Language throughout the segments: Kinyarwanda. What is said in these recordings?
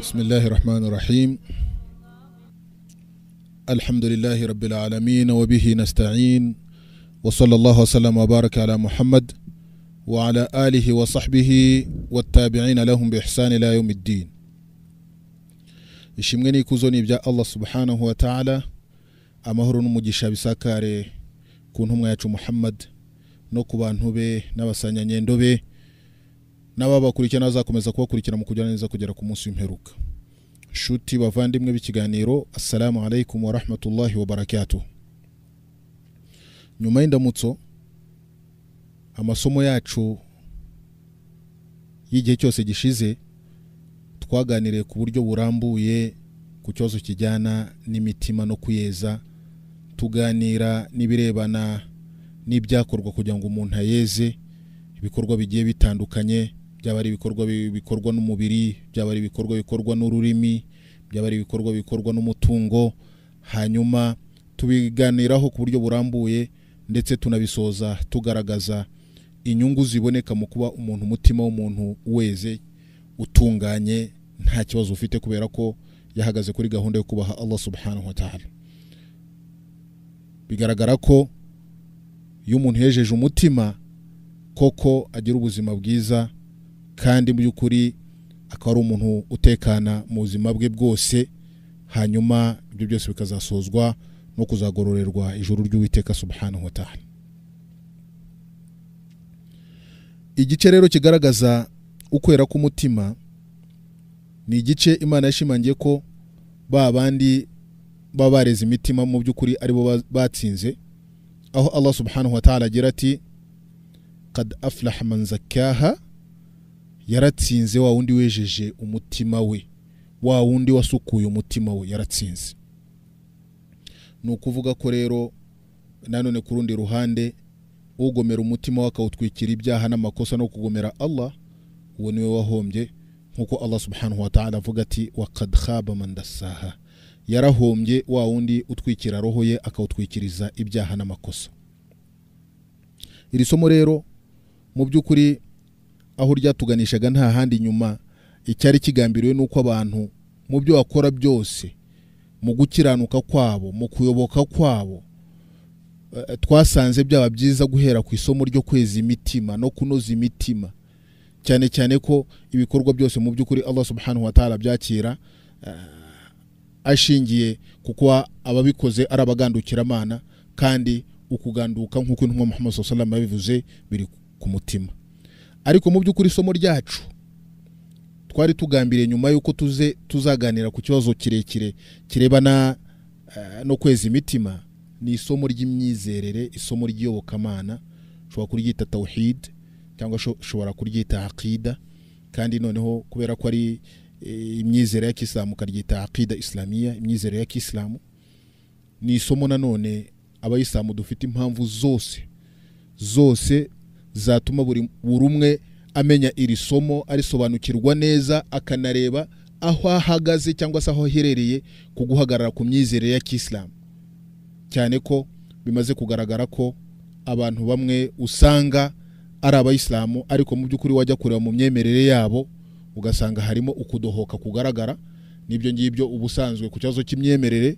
بسم الله الرحمن الرحيم الحمد لله رب العالمين وبه نستعين وصلى الله وسلم وبارك على محمد وعلى آله وصحبه والتابعين لهم بإحسان إلى يوم الدين ishimwe n'ikuzo n'ibya Allah subhanahu wa ta'ala amahoro n'umugisha bisakare ku ntumwa yacu Muhammad no ku bantu be n'ababakurikira n'abazakomeza kubakurikira mu kujyana neza kugera ku munsi w'imperuka shuti bavandimwe b'ikiganiro assalamu alaikum warahmatullahi wabarakatuh nyuma y'indamutso amasomo yacu y'igihe cyose gishize twaganiriye ku buryo burambuye ku kibazo kijyana n'imitima no kuyeza tuganira n'ibirebana n'ibyakorwa kugira ngo umuntu ayeze ibikorwa bigiye bitandukanye byaba ari ibikorwa bikorwa n'umubiri byaba ari ibikorwa bikorwa n'ururimi byaba ari ibikorwa bikorwa n'umutungo hanyuma tubiganiraho ku buryo burambuye ndetse tunabisoza tugaragaza inyungu ziboneka mu kuba umuntu umutima w'umuntu weze utunganye nta kibazo ufite kubera ko yahagaze kuri gahunda yo kubaha Allah subhanahu wa ta'ala bigaragara ko iyo umuntu yejeje umutima koko agira ubuzima bwiza kandi mu by'ukuri akaba ari umuntu utekana mu buzima bwe bwose hanyuma ibyo byose bikazasozwa no kuzagororerwa ijuru ry'uwiteka subhanu wa igice rero kigaragaza ukwera k'umutima ni igice imana yashimangiye ko ba bandi baba bareze imitima mu by'ukuri aribo batsinze aho allah subhanahu wa ta'ala agira ati qad aflaha man yaratsinze wa wundi wejeje umutima we wa wundi wasukuye umutima we yaratsinze ni ukuvuga ko rero nanone ku rundi ruhande ugomera umutima we akawutwikira ibyaha n'amakosa no kugomera allah uwo niwe wahombye nk'uko allah subhanahu wa ta'ala avuga ati wakad khaba man dasaha yarahombye wa wundi utwikira roho ye akawutwikiriza ibyaha n'amakosa iri somo rero mu by'ukuri aho ryatuganishaga nta handi inyuma icyari kigambiriwe nuko abantu mu byo bakora byose mu gukiranuka kwabo mu kuyoboka kwabo eh, twasanze byaba byiza guhera ku isomo ryo kweza imitima no kunoza imitima cyane cyane ko ibikorwa byose mu by'ukuri Allah subhanahu wa ta'ala byakira eh, ashingiye kuko ababikoze ari abagandukiramana kandi ukuganduka nk'uko intumwa Muhammad sallallahu yabivuze biri ku mutima ariko mu by'ukuri isomo ryacu twari tugambiriye nyuma y'uko tuze tuzaganira ku kibazo kirekire kirebana eh, no kweza imitima ni isomo ry'imyizerere isomo ry'iyobokamana ushobora kuryita tawhid cyangwa ushobora kuryita akida kandi noneho kubera ko ari eh, imyizerere ya kisilamu ukaryita akida islamiya imyizerere ya kisilamu ni isomo nanone abayisilamu dufite impamvu zose zose zatuma buri umwe amenya iri somo arisobanukirwa neza akanareba aho ahagaze cyangwa se aho aherereye ku guhagarara ku myizerere ya kisilamu cyane ko bimaze kugaragara ko abantu bamwe usanga ari abayisilamu ariko mu by'ukuri wajya kureba mu myemerere yabo ugasanga harimo ukudohoka kugaragara n'ibyo ngibyo uba usanzwe ku kibazo cy'imyemerere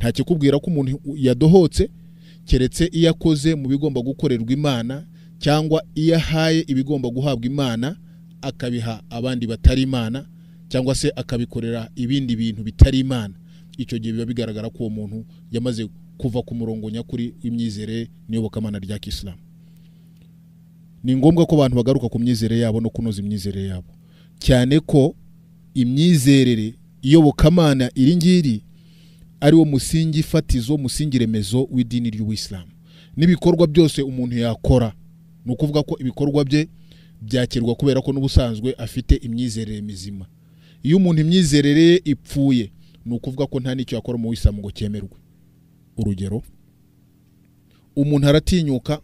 nta kikubwira ko umuntu yadohotse keretse iyo akoze mu bigomba gukorerwa imana cyangwa iyo ahaye ibigomba guhabwa imana akabiha abandi batari imana cyangwa se akabikorera ibindi bintu bitari imana icyo gihe biba bigaragara ko uwo muntu yamaze kuva ku murongo nyakuri w'imyizere n'iyobokamana rya kisilamu ni ngombwa ko abantu bagaruka ku myizere yabo no kunoza imyizere yabo cyane ko imyizerere iyobokamana iri ngiri ari wo musingi fatizo musingi remezo w'idini ry'ubuyisilamu n'ibikorwa byose umuntu yakora ni ukuvuga ko ibikorwa bye byakirwa kubera ko n'ubusanzwe afite imyizerere mizima iyo umuntu imyizerere ye ipfuye ni ukuvuga ko nta n'icyo yakora mu wisilamu ngo cyemerwe urugero umuntu aratinyuka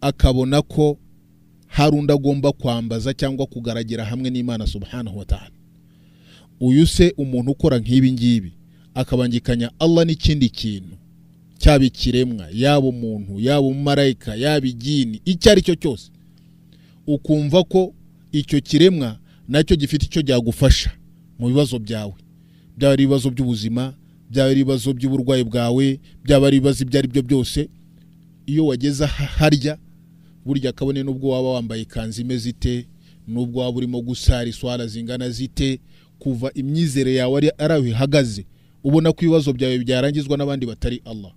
akabona ko hari undi agomba kwambaza cyangwa kugaragira hamwe n'imana subhanahu wa uyu se umuntu ukora nk'ibi ngibi akabangikanya Allah n'ikindi kintu cyaba ikiremwa yaba umuntu yaba umumarayika yaba igini icyo ari cyo cyose ukumva ko icyo kiremwa nacyo gifite icyo cyagufasha mu bibazo byawe byaba ari ibibazo by'ubuzima byaba ari ibibazo by'uburwayi bwawe byaba ari ibibazo ibyo ari byo byose iyo wageze harya burya kabone n'ubwo waba wambaye ikanzu imeze ite n'ubwo waba urimo gusara iswara zingana zite kuva imyizere yawe ari aho ihagaze ubona ko ibibazo byawe byarangizwa n'abandi batari Allah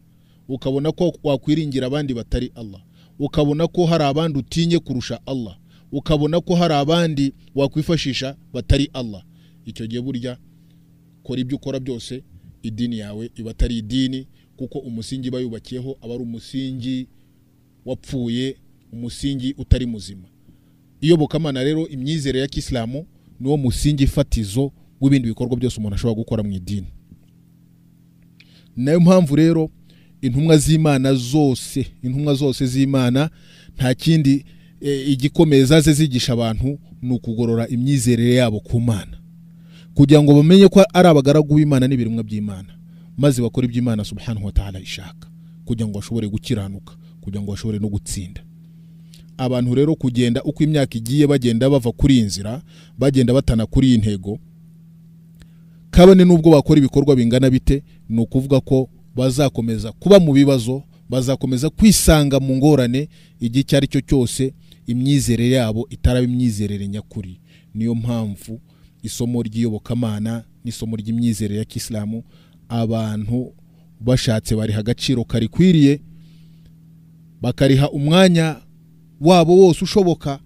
ukabona ko wakwiringira abandi batari Allah ukabona ko hari abandi utinye kurusha Allah ukabona ko hari abandi wakwifashisha batari Allah icyo gihe burya kora ibyo ukora byose idini yawe iba atari idini kuko umusingi iba yubakiyeho aba ari umusingi wapfuye umusingi utari muzima iyobokamana rero imyizere ya kisilamu niwo musingi fatizo w'ibindi bikorwa byose umuntu ashobora gukora mu idini nayo mpamvu rero intumwa z'imana zose intumwa zose z'imana nta kindi e, igikomeye zaze zigisha abantu ni ukugorora imyizerere yabo ku mana kugira ngo bamenye ko ari abagaragu b'imana n'ibiremwa by'imana maze bakora iby'imana subhanahu wa ta'ala ishaka kugira ngo bashobore gukiranuka kugira ngo bashobore no gutsinda abantu rero kugenda uko imyaka igiye bagenda bava kuri iyi nzira bagenda batana kuri iyi ntego kabone n'ubwo bakora ibikorwa bingana bite ni ukuvuga ko bazakomeza kuba mu bibazo bazakomeza kwisanga mu ngorane igihe icyo ari cyo cyose imyizerere yabo itaraba imyizerere nyakuri niyo mpamvu isomo ry'iyobokamana n'isomo ry'imyizerere ya kisilamu abantu bashatse bariha agaciro karikwiriye bakariha umwanya wabo wose ushoboka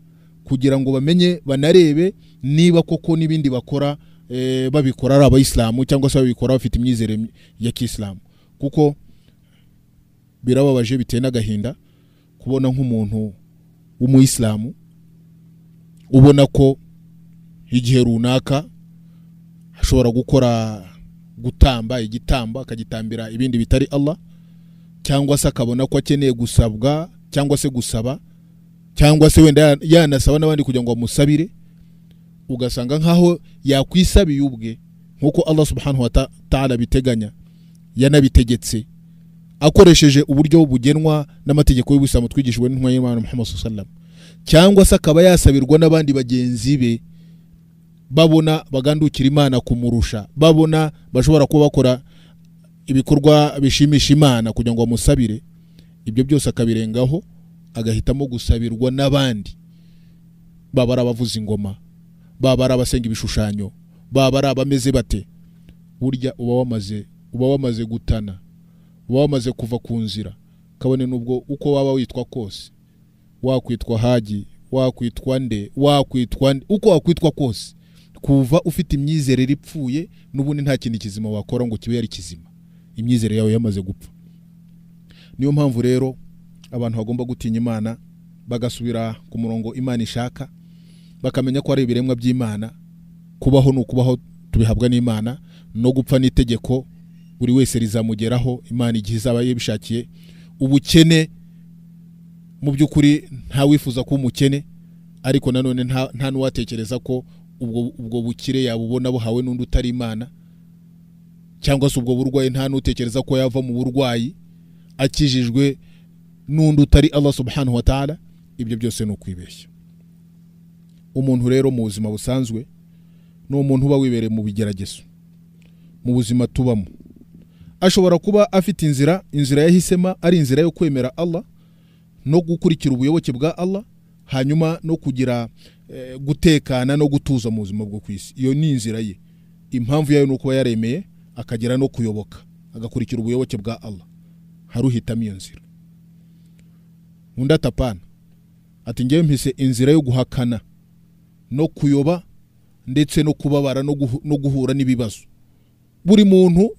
kugira ngo bamenye banarebe niba koko n'ibindi bakora eh, babikora ari abayisilamu cyangwa se babikora bafite imyizerere ya kisilamu kuko birababaje biteye n'agahinda kubona nk'umuntu w'umuyisilamu ubona ko igihe runaka ashobora gukora gutamba igitamba akagitambira ibindi bitari Allah cyangwa se akabona ko akeneye gusabwa cyangwa se gusaba cyangwa se wenda yanasaba n'abandi kugira ngo bamusabire ugasanga nk'aho yakwisabiye ubwe nk'uko Allah subhanahu wa ta'ala biteganya yanabitegetse akoresheje uburyo bugenwa n'amategeko y'ubusilamu twigishijwe n'intumwa y'Imana Muhammad cyangwa se akaba yasabirwa n'abandi bagenzi be babona bagandukira imana kumurusha babona bashobora kuba bakora ibikorwa bishimisha imana kugira ngo bamusabire ibyo byose akabirengaho agahitamo gusabirwa n'abandi baba ari abavuza ingoma baba ari abasenga ibishushanyo baba ari abameze bate burya uba wamaze uba wamaze gutana uba wamaze kuva ku nzira kabone n'ubwo uko waba witwa kose wakwitwa hagi wakwitwa nde wakwitwa nde uko wakwitwa kose kuva ufite imyizerere ipfuye n'ubundi nta kintu kizima wakora ngo kibe yari kizima imyizere yawe yamaze gupfa niyo mpamvu rero abantu bagomba gutinya imana bagasubira ku murongo imana ishaka bakamenya ko ari ibiremwa by'imana kubaho ni ukubaho tubihabwa n'imana no gupfa n'itegeko buri wese rizamugeraho imana igihe izaba yabishakiye ubukene mu by'ukuri nta wifuza kuba umukene ariko nanone nta n'uwatekereza ko ubwo bukire yabubona buhawe n'undi utari imana cyangwa se ubwo burwayi nta n'utekereza ko yava mu burwayi akijijwe n'undi utari Allah subhanahu wa ta'ala ibyo byose ni ukwibeshya umuntu rero mu buzima busanzwe ni umuntu uba wibereye mu bigeragezo mu buzima tubamo ashobora kuba afite inzira inzira yahisemo ari inzira yo kwemera Allah no gukurikira ubuyoboke bwa Allah hanyuma no kugira eh, gutekana no gutuza mu buzima bwo ku isi iyo ni inzira ye impamvu yayo ni ukuba yaremeye akagera no kuyoboka agakurikira ubuyoboke bwa Allah hari uhitamo iyo nzira undi atapana ati ngewe mpise inzira yo guhakana no kuyoba ndetse no kubabara no guhura n'ibibazo buri muntu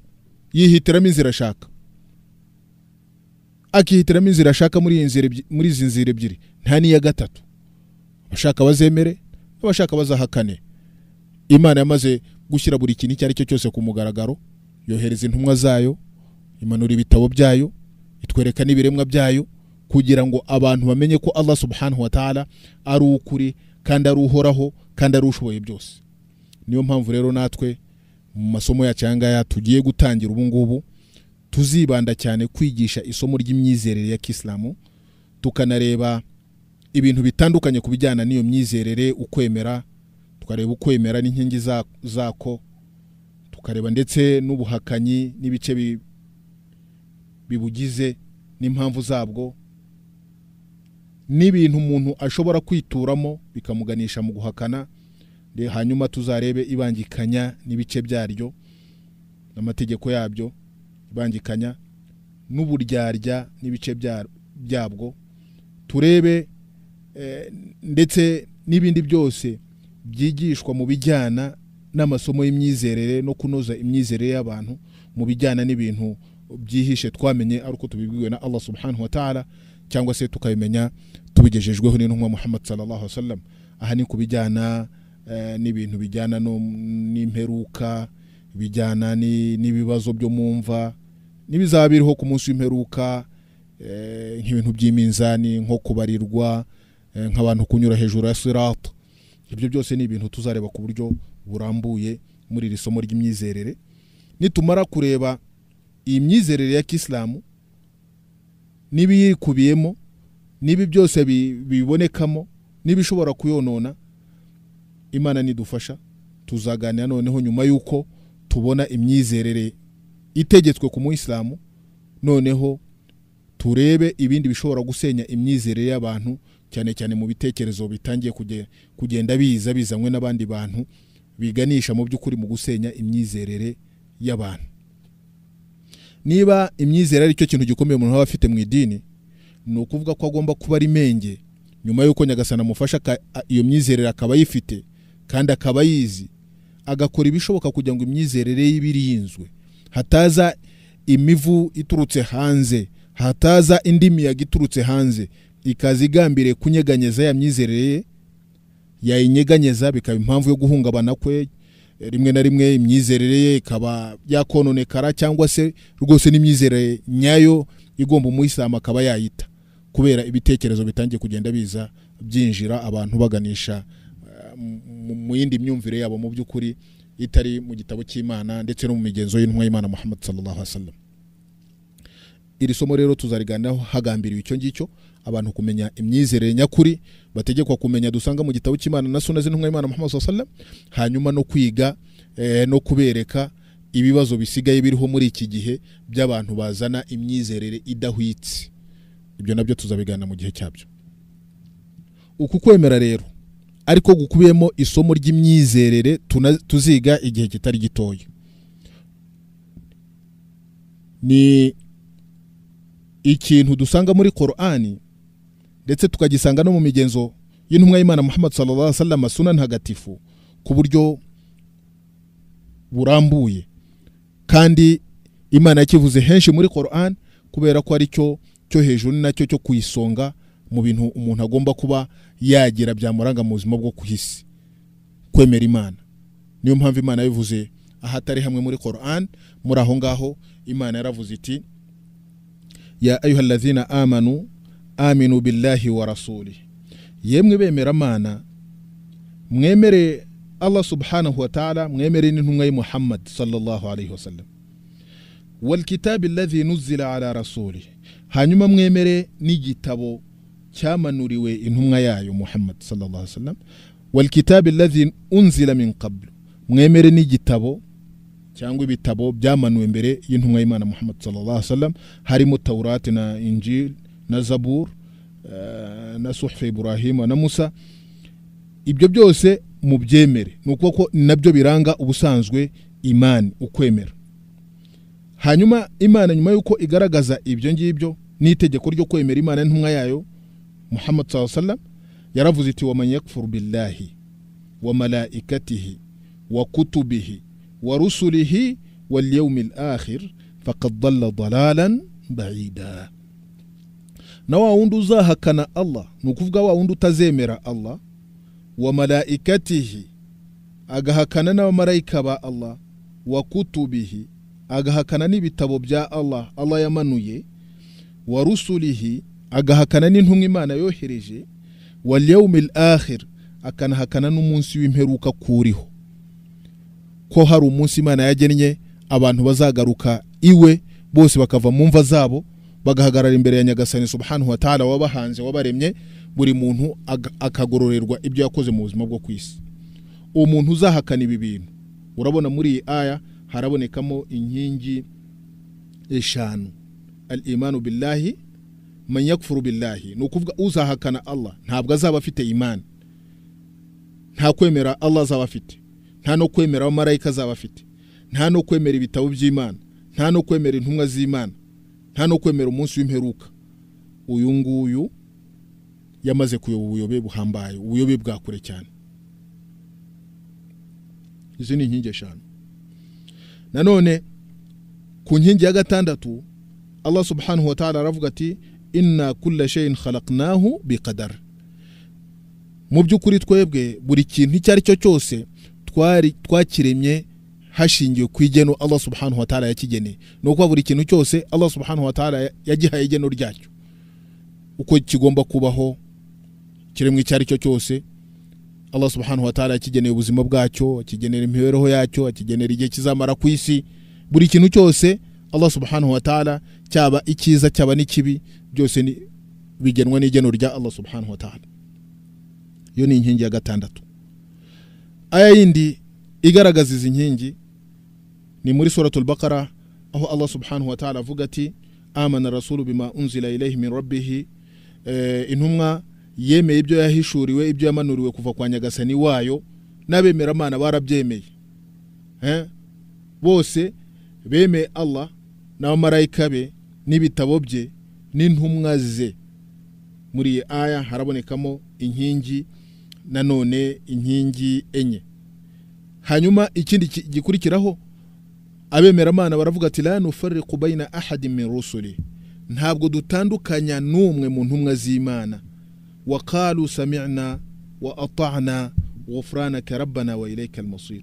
yihitiramo inzira ashaka akihitiramo inzira ashaka muri izi nzira ebyiri nta n'iya gatatu abashaka bazemere n'abashaka bazahakane imana yamaze gushyira buri kintu icyo ari cyo cyose ku mugaragaro yohereza intumwa zayo imanura ibitabo byayo itwereka n'ibiremwa byayo kugira ngo abantu bamenye ko allah subhanahu wa ta'ala ari ukuri kandi ari uhoraho kandi ari ushoboye byose niyo mpamvu rero natwe mu masomo yacu aya ngaya tugiye gutangira ubu ngubu tuzibanda cyane kwigisha isomo ry'imyizerere ya kisilamu tukanareba ibintu bitandukanye ku bijyana n'iyo myizerere ukwemera tukareba ukwemera n'inkingi zako tukareba ndetse n'ubuhakanyi n'ibice bibugize n'impamvu zabwo n'ibintu umuntu ashobora kwituramo bikamuganisha mu guhakana hanyuma tuzarebe ibangikanya n'ibice byaryo n'amategeko yabyo ibangikanya n'uburyarya n'ibice byabwo turebe eh, ndetse n'ibindi byose byigishwa mu bijyana n'amasomo y'imyizerere no kunoza imyizerere y'abantu mu bijyana n'ibintu byihishe twamenye ari uko tubibwiwe na allah subhanahu wa ta'ala cyangwa se tukabimenya tubigejejweho n'intumwa muhammad sallallahu alaihi wasallam aha ni ku bijyana Eh, n'ibintu bijyana n'imperuka bijyana n'ibibazo byo mu mva n'ibizaba biriho ku munsi w'imperuka eh, nk'ibintu by'iminzani nko kubarirwa eh, nk'abantu kunyura hejuru ya sirata ibyo byose ni ibintu tuzareba ku buryo burambuye muri iri somo ry'imyizerere nitumara kureba iyi myizerere ya kisilamu n'ibiyikubiyemo n'ibi byose bibonekamo n'ibishobora kuyonona imana nidufasha tuzaganira noneho nyuma y'uko tubona imyizerere itegetswe ku muyisilamu noneho turebe ibindi bishobora gusenya imyizerere y'abantu cyane cyane mu bitekerezo bitangiye kugenda biza bizanywe n'abandi bantu biganisha mu by'ukuri mu gusenya imyizerere y'abantu niba imyizerere ari cyo kintu gikomeye umuntu aba afite mu idini ni ukuvuga ko agomba kuba ari menge nyuma y'uko nyagasana amufasha iyo myizerere akaba ayifite kandi akaba yizi agakora ibishoboka kugira ngo imyizerere ye ibirinzwe hataza imivu iturutse hanze hataza indi miyaga iturutse hanze ikaza igambiriye kunyeganyeza ya myizerere ye yayinyeganyeza bikaba impamvu yo guhungabana kwe rimwe na rimwe imyizerere ye ikaba yakononekara cyangwa se rwose n'imyizerere nyayo igomba umuyisilamu akaba yayita kubera ibitekerezo bitangiye kugenda biza byinjira abantu baganisha mu yindi myumvire yabo mu by'ukuri itari mu gitabo cy'imana ndetse no mu migenzo y'intumwa y'imana muhammad sallallahu alaihi wasallam iri somo rero tuzariganiraho hagambiriwe icyo ngicyo abantu kumenya imyizerere nyakuri bategekwa kumenya dusanga mu gitabo cy'imana na suna z'intumwa y'imana muhammad sallallahu alaihi wasallam hanyuma no kwiga eh, no kubereka ibibazo bisigaye biriho muri iki gihe by'abantu bazana imyizerere idahwitse ibyo nabyo tuzabigana mu gihe cyabyo uku kwemera rero ariko gukubiyemo isomo ry'imyizerere tuziga igihe kitari gitoya ni ikintu dusanga muri korani ndetse tukagisanga no mu migenzo y'intumwa y'imana muhammad sallallahu alaihi suna ntagatifu ku buryo burambuye kandi imana yakivuze henshi muri korani kubera ko ari cyo cyo hejuru ni nacyo cyo ku isonga mu bintu umuntu agomba kuba yagira byamuranga mu buzima bwo kuhisi kwemera imana niyo mpamvu imana yivuze ahatari hamwe muri Quran muri aho ngaho imana yaravuze iti ya ayuha allazina amanu aminu billahi wa rasuli yemwe bemera mana mwemere Allah subhanahu wa ta'ala mwemere n'intumwa ya Muhammad sallallahu alayhi wasallam wal kitabi alladhi nuzila ala rasuli hanyuma mwemere n'igitabo cyamanuriwe intumwa yayo muhammad sallallahu alaihi wasallam kitabi allazi unzila min mwemere n'igitabo cyangwa ibitabo byamanuwe mbere y'intumwa y'Imana Muhammad sallallahu alaihi wasallam harimo tawurati na Injil na Zabur eh, na Suhfa Ibrahim na Musa ibyo byose mubyemere ni uko nabyo biranga ubusanzwe imani ukwemera hanyuma imana nyuma y'uko igaragaza ibyo ngibyo n'itegeko ryo kwemera imana n'intumwa yayo محمد صلى الله عليه وسلم yaravuziti waman yakfur billahi wa malaikatihi wa kutubihi wa rusulihi walyaumi lakhir fakad dalla dalalan baida na wawundi uzahakana allah ni ukuvuga wawundi utazemera allah wa malaikatihi agahakana n'abamarayika ba allah wa kutubihi agahakana n'ibitabo bya allah allah yamanuye wa rusulihi agahakana n'intumwa imana yohereje wa lewumil ahir akanahakana n'umunsi w'imperuka kuriho ko hari umunsi imana yagennye abantu bazagaruka iwe bose bakava mu mva zabo bagahagarara imbere ya nyagasani subhanu wa ta'ala wabahanze wabaremye buri muntu akagororerwa ibyo yakoze mu buzima bwo ku isi umuntu uzahakana ibi bintu urabona muri iyi aya harabonekamo inkingi eshanu al imanu billahi manyakufuru billahi ni ukuvuga uzahakana Allah ntabwo azaba afite imani nta kwemera Allah azaba afite nta no kwemera abamarayika azaba afite nta no kwemera ibitabo by'imana nta no kwemera intumwa z'imana nta no kwemera umunsi w'imperuka uyu nguyu yamaze kuyoba ubuyobe buhambaye ubuyobe bwa kure cyane izi ni inkingi eshanu nanone ku nkingi ya gatandatu Allah subhanahu wa ta'ala aravuga ati inna kulla sheyin khalaqnahu biqadar mu by'ukuri twebwe buri kintu icyo ari cyo cyose twakiremye hashingiwe ku igeno Allah subhanahu wa ta'ala yakigeneye ni ukuba buri kintu cyose Allah subhanahu wa ta'ala yagihaye igeno ryacyo uko kigomba kubaho kiremwe icyo ari cyo cyose Allah subhanahu wa ta'ala yakigeneye ubuzima bwacyo akigenera imibereho yacyo akigenera igihe kizamara ku isi buri kintu cyose Allah subhanahu wa ta'ala cyaba icyiza cyaba n'ikibi byose bigenwa n'igeno rya Allah subhanahu wa ta'ala iyo ni inkingi ya gatandatu aya yindi igaragaza izi nkingi ni muri suratul baqara aho Allah subhanahu wa ta'ala avuga ati amana rasulu bima unzila ilayhi min eh, intumwa yemeye ibyo yahishuriwe ibyo yamanuriwe kuva kwa nyagasani wayo n'abemeramana barabyemeye eh? bose bemeye Allah n'abamarayika be n'ibitabo bye n'intumwa ze muri iyi aya harabonekamo inkingi nanone inkingi enye hanyuma ikindi gikurikiraho abemeramana baravuga ati la nufariqu bayina ahadi min ntabwo dutandukanya n'umwe mu ntumwa z'imana waqalu sami'na wa ata'na ghufranaka rabbana wa ilayka almasir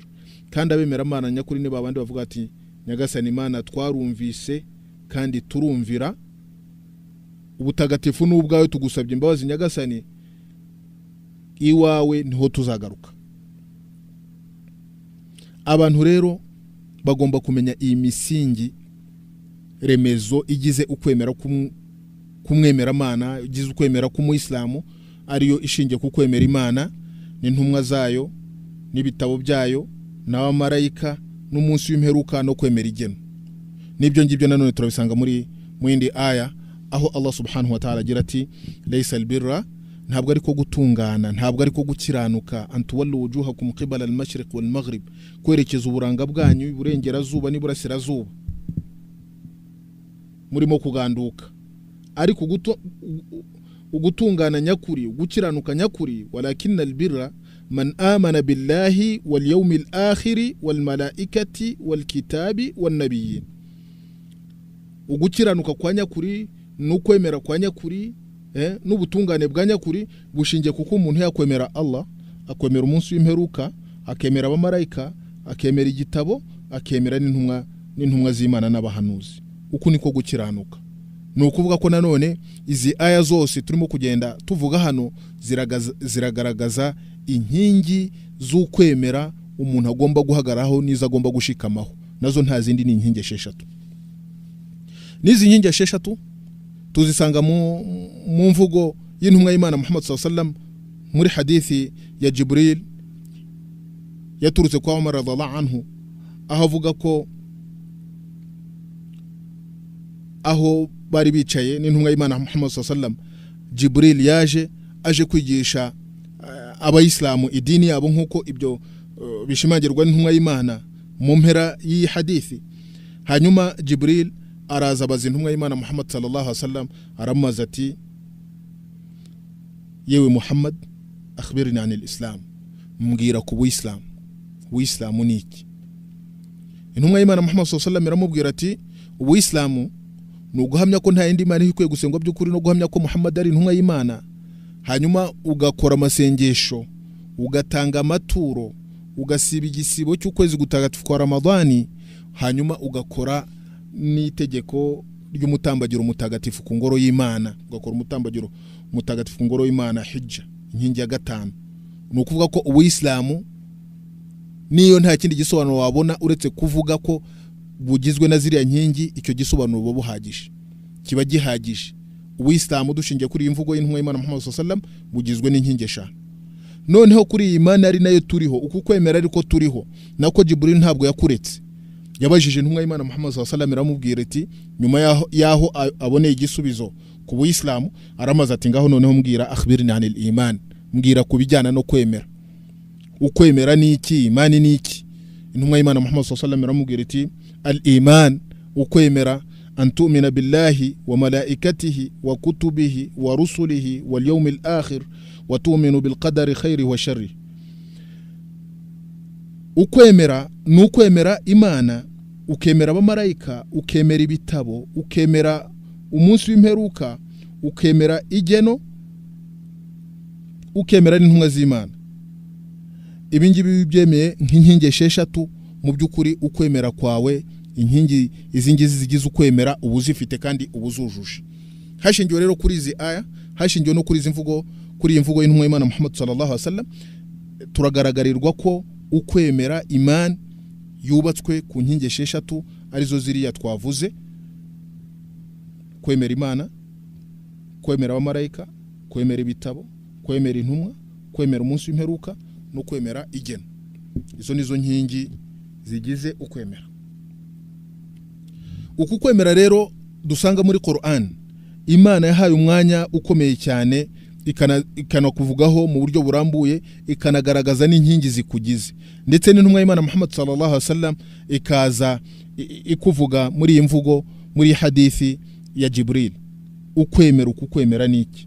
kandi abemeramana nyakuri ni babandi bavuga ati nyagasani imana twarumvise kandi turumvira ubutagatifu n'ubwawe tugusabye imbabazi nyagasani iwawe niho tuzagaruka abantu rero bagomba kumenya iyi misingi remezo igize ukwemera kumwemera k'umwemeramana igize ukwemera k'umuyisilamu ariyo ishingiye ku kwemera imana n'intumwa zayo n'ibitabo byayo n'abamarayika n'umunsi w'imperuka no kwemera igeno n'ibyo ngibyo nanone turabisanga muri mu aya aho allah subhanahu wa ta'ala agira ati laysa albirra ntabwo ariko gutungana ntabwo ariko gukiranuka antuwallu wujuhakum qibala almashriq mashriq wal maghrib kwerekeza uburanga bwanyu iburengerazuba n'iburasirazuba murimo kuganduka ariko ugutungana nyakuri gukiranuka nyakuri walakinna albirra man amana billahi wal yawmil walmala'ikati wal malaikati wal kitabi wan ugukiranuka kwa nyakuri n'ukwemera kwa nyakuri e, n'ubutungane bwa nyakuri bushingiye kuko umuntu yakwemera Allah akwemera umunsi w'imperuka akemera abamarayika akemera igitabo akemera n'intumwa n'intumwa z'imana n'abahanuzi uku niko gukiranuka ni ukuvuga ko nanone izi aya zose turimo kugenda tuvuga hano ziragaragaza inkingi z'ukwemera umuntu agomba guhagararaho n'izo agomba gushikamaho nazo nta zindi ni inkingi esheshatu n'izi nkingi esheshatu tuzisanga mu mvugo y'intumwa y'imana muhammad sallam muri hadithi ya jiburil yaturutse kwa umar radiyallahu anhu aho avuga ko aho bari bicaye n'intumwa y'imana muhammad sallam jiburil yaje aje kwigisha eh, abayisilamu idini yabo nk'uko ibyo eh, bishimangirwa n'intumwa y'imana mu mpera y'iyi hadithi hanyuma jiburil araza abaza intumwa y'imana muhammad sallallahu wasallam aramubaza ati yewe muhammad akhbirni anil islam mbwira ku buyisilamu ubuyisilamu ni iki intumwa y'imana muhammad sallallahu iramubwira ati ubuyisilamu ni uguhamya ko nta yindi mana ikwiye gusengwa by'ukuri no guhamya ko muhammad ari intumwa y'imana hanyuma ugakora amasengesho ugatanga amaturo ugasiba igisibo cy'ukwezi gutagatifu kwa ramadani hanyuma ugakora n'itegeko ry'umutambagiro mutagatifu ku ngoro y'imana ugakora umutambagiro mutagatifu ku ngoro y'imana hijja inkingi ya gatanu ni ukuvuga ko ubuyisilamu niyo nta kindi gisobanuro wabona uretse kuvuga ko bugizwe na ziriya nkingi icyo gisobanuro buba buhagije kiba gihagije ubuyisilamu dushingiye kuri iyi mvugo y'intumwa y'imana muhammad sallam bugizwe n'inkingi eshanu noneho kuri iyi mana ari nayo turiho uku kwemera ariko turiho nako jiburil ntabwo yakuretse yabajije intumwa y'imana muhammad sallallahu alaihi wasallam iramubwira ati nyuma yaho yaho aboneye igisubizo ku buyisilamu aramaze ati ngaho noneho mbwira akhbirni anil iman mbwira kubijyana no kwemera ukwemera ni iki imani ni iki intumwa y'imana muhammad sallallahu alaihi wasallam iramubwira ati al iman ukwemera an tu'mina billahi wa malaikatihi wa kutubihi wa rusulihi wal yawmil akhir wa tu'minu bil qadari khairi wa sharri ukwemera ni ukwemera imana ukemera abamarayika ukemera ibitabo ukemera umunsi w'imperuka ukemera igeno ukemera n'intumwa z'imana ibi ngibi byemeye nk'inkingi esheshatu mu by'ukuri ukwemera kwawe inkingi izi ngizi zigize ukwemera uba uzifite kandi uba uzujuje hashingiwe rero kuri izi aya hashingiwe no kuri izi mvugo kuri iyi mvugo y'intumwa y'imana muhammad sallallahu alaihi wasallam turagaragarirwa ko ukwemera imani yubatswe ku nkingi esheshatu arizo ziriya twavuze kwemera imana kwemera abamarayika kwemera ibitabo kwemera intumwa kwemera umunsi w'imperuka no kwemera igena izo nizo nkingi zigize ukwemera uku kwemera rero dusanga muri korani imana yahaye umwanya ukomeye cyane ikanakuvugaho mu buryo burambuye ikanagaragaza n'inkingi zikugize ndetse n'intumwa y'imana muhammad sallallahu alaihi ikaza ikuvuga muri iyi mvugo muri hadithi ya jiburil ukwemera ukukwemera kwemera ni iki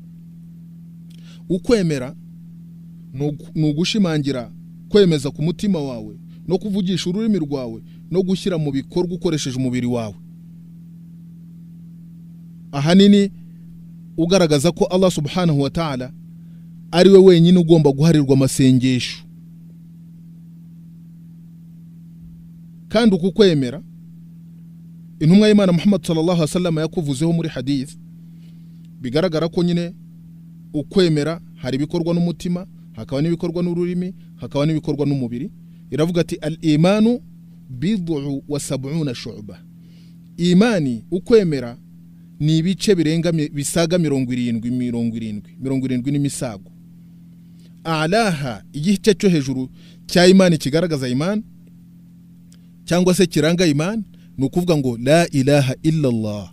ukwemera ni ugushimangira kwemeza ku mutima wawe no kuvugisha ururimi rwawe no gushyira mu bikorwa ukoresheje umubiri wawe ahanini ugaragaza ko Allah subhanahu wa ta'ala ari we wenyine ugomba guharirwa amasengesho kandi uku kwemera intumwa y'imana muhammad sallallahu wasallam yakuvuzeho muri hadith bigaragara ko nyine ukwemera hari ibikorwa n'umutima hakaba n'ibikorwa n'ururimi hakaba n'ibikorwa n'umubiri iravuga ati imanu bidu wa sabuna shuba imani ukwemera ni ibice birenga bisaga mirongo irindwi mirongo irindwi mirongo irindwi n'imisago araha igice cyo hejuru cya imani kigaragaza imani cyangwa se kiranga imani ni ukuvuga ngo la ilaha illallah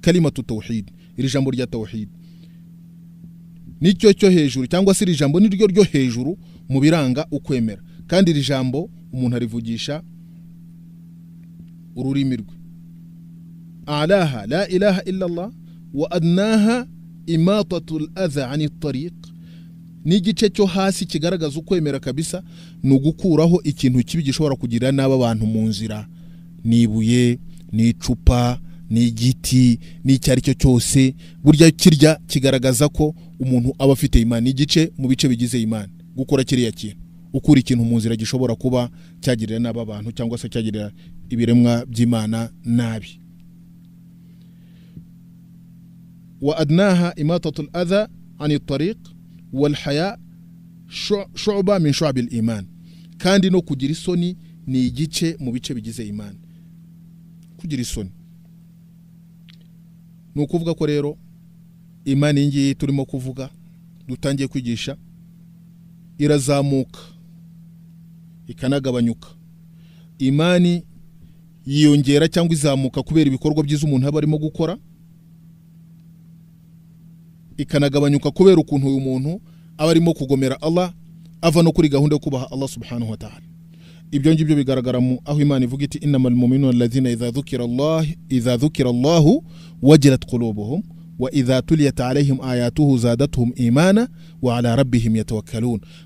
kalimatu tawhid iri jambo rya tawhid nicyo cyo hejuru cyangwa se iri jambo ryo ryo hejuru mu biranga ukwemera kandi iri jambo umuntu arivugisha ururimi rwe أعلاها لا إله إلا الله وأدناها imatatu aza ani tariqa n'igice cyo hasi kigaragaza ukwemera kabisa ni ugukuraho ikintu kibi gishobora kugirira nabi abantu mu nzira ni ibuye ni icupa ni igiti ni icyo ari cyo cyose burya kirya kigaragaza ko umuntu aba afite imana igice mu bice bigize imana gukora kiriya kintu ukura ikintu mu nzira gishobora kuba cyagirira nabi abantu cyangwa se cyagirira ibiremwa by'imana nabi وأدناها إماطة الأذى عن الطريق والحياء شعبة من شعب الإيمان kandi no kugira isoni ni igice mu bice bigize imana kugira isoni ni ukuvuga ko rero imana iyi ngiyi turimo kuvuga dutangiye kwigisha irazamuka ikanagabanyuka imani yiyongera cyangwa izamuka kubera ibikorwa byiza umuntu aba arimo gukora ikanagabanyuka kubera ukuntu uyu muntu aba arimo kugomera Allah ava no kuri gahunda yo kubaha Allah subhanahu wa ta'ala ibyo ngibyo bigaragara mu aho imana ivuga iti innamal mu'minuna alladhina idha dhukira Allah idha dhukira Allah wa idha tuliyat alaihim ayatuhu imana wa ala rabbihim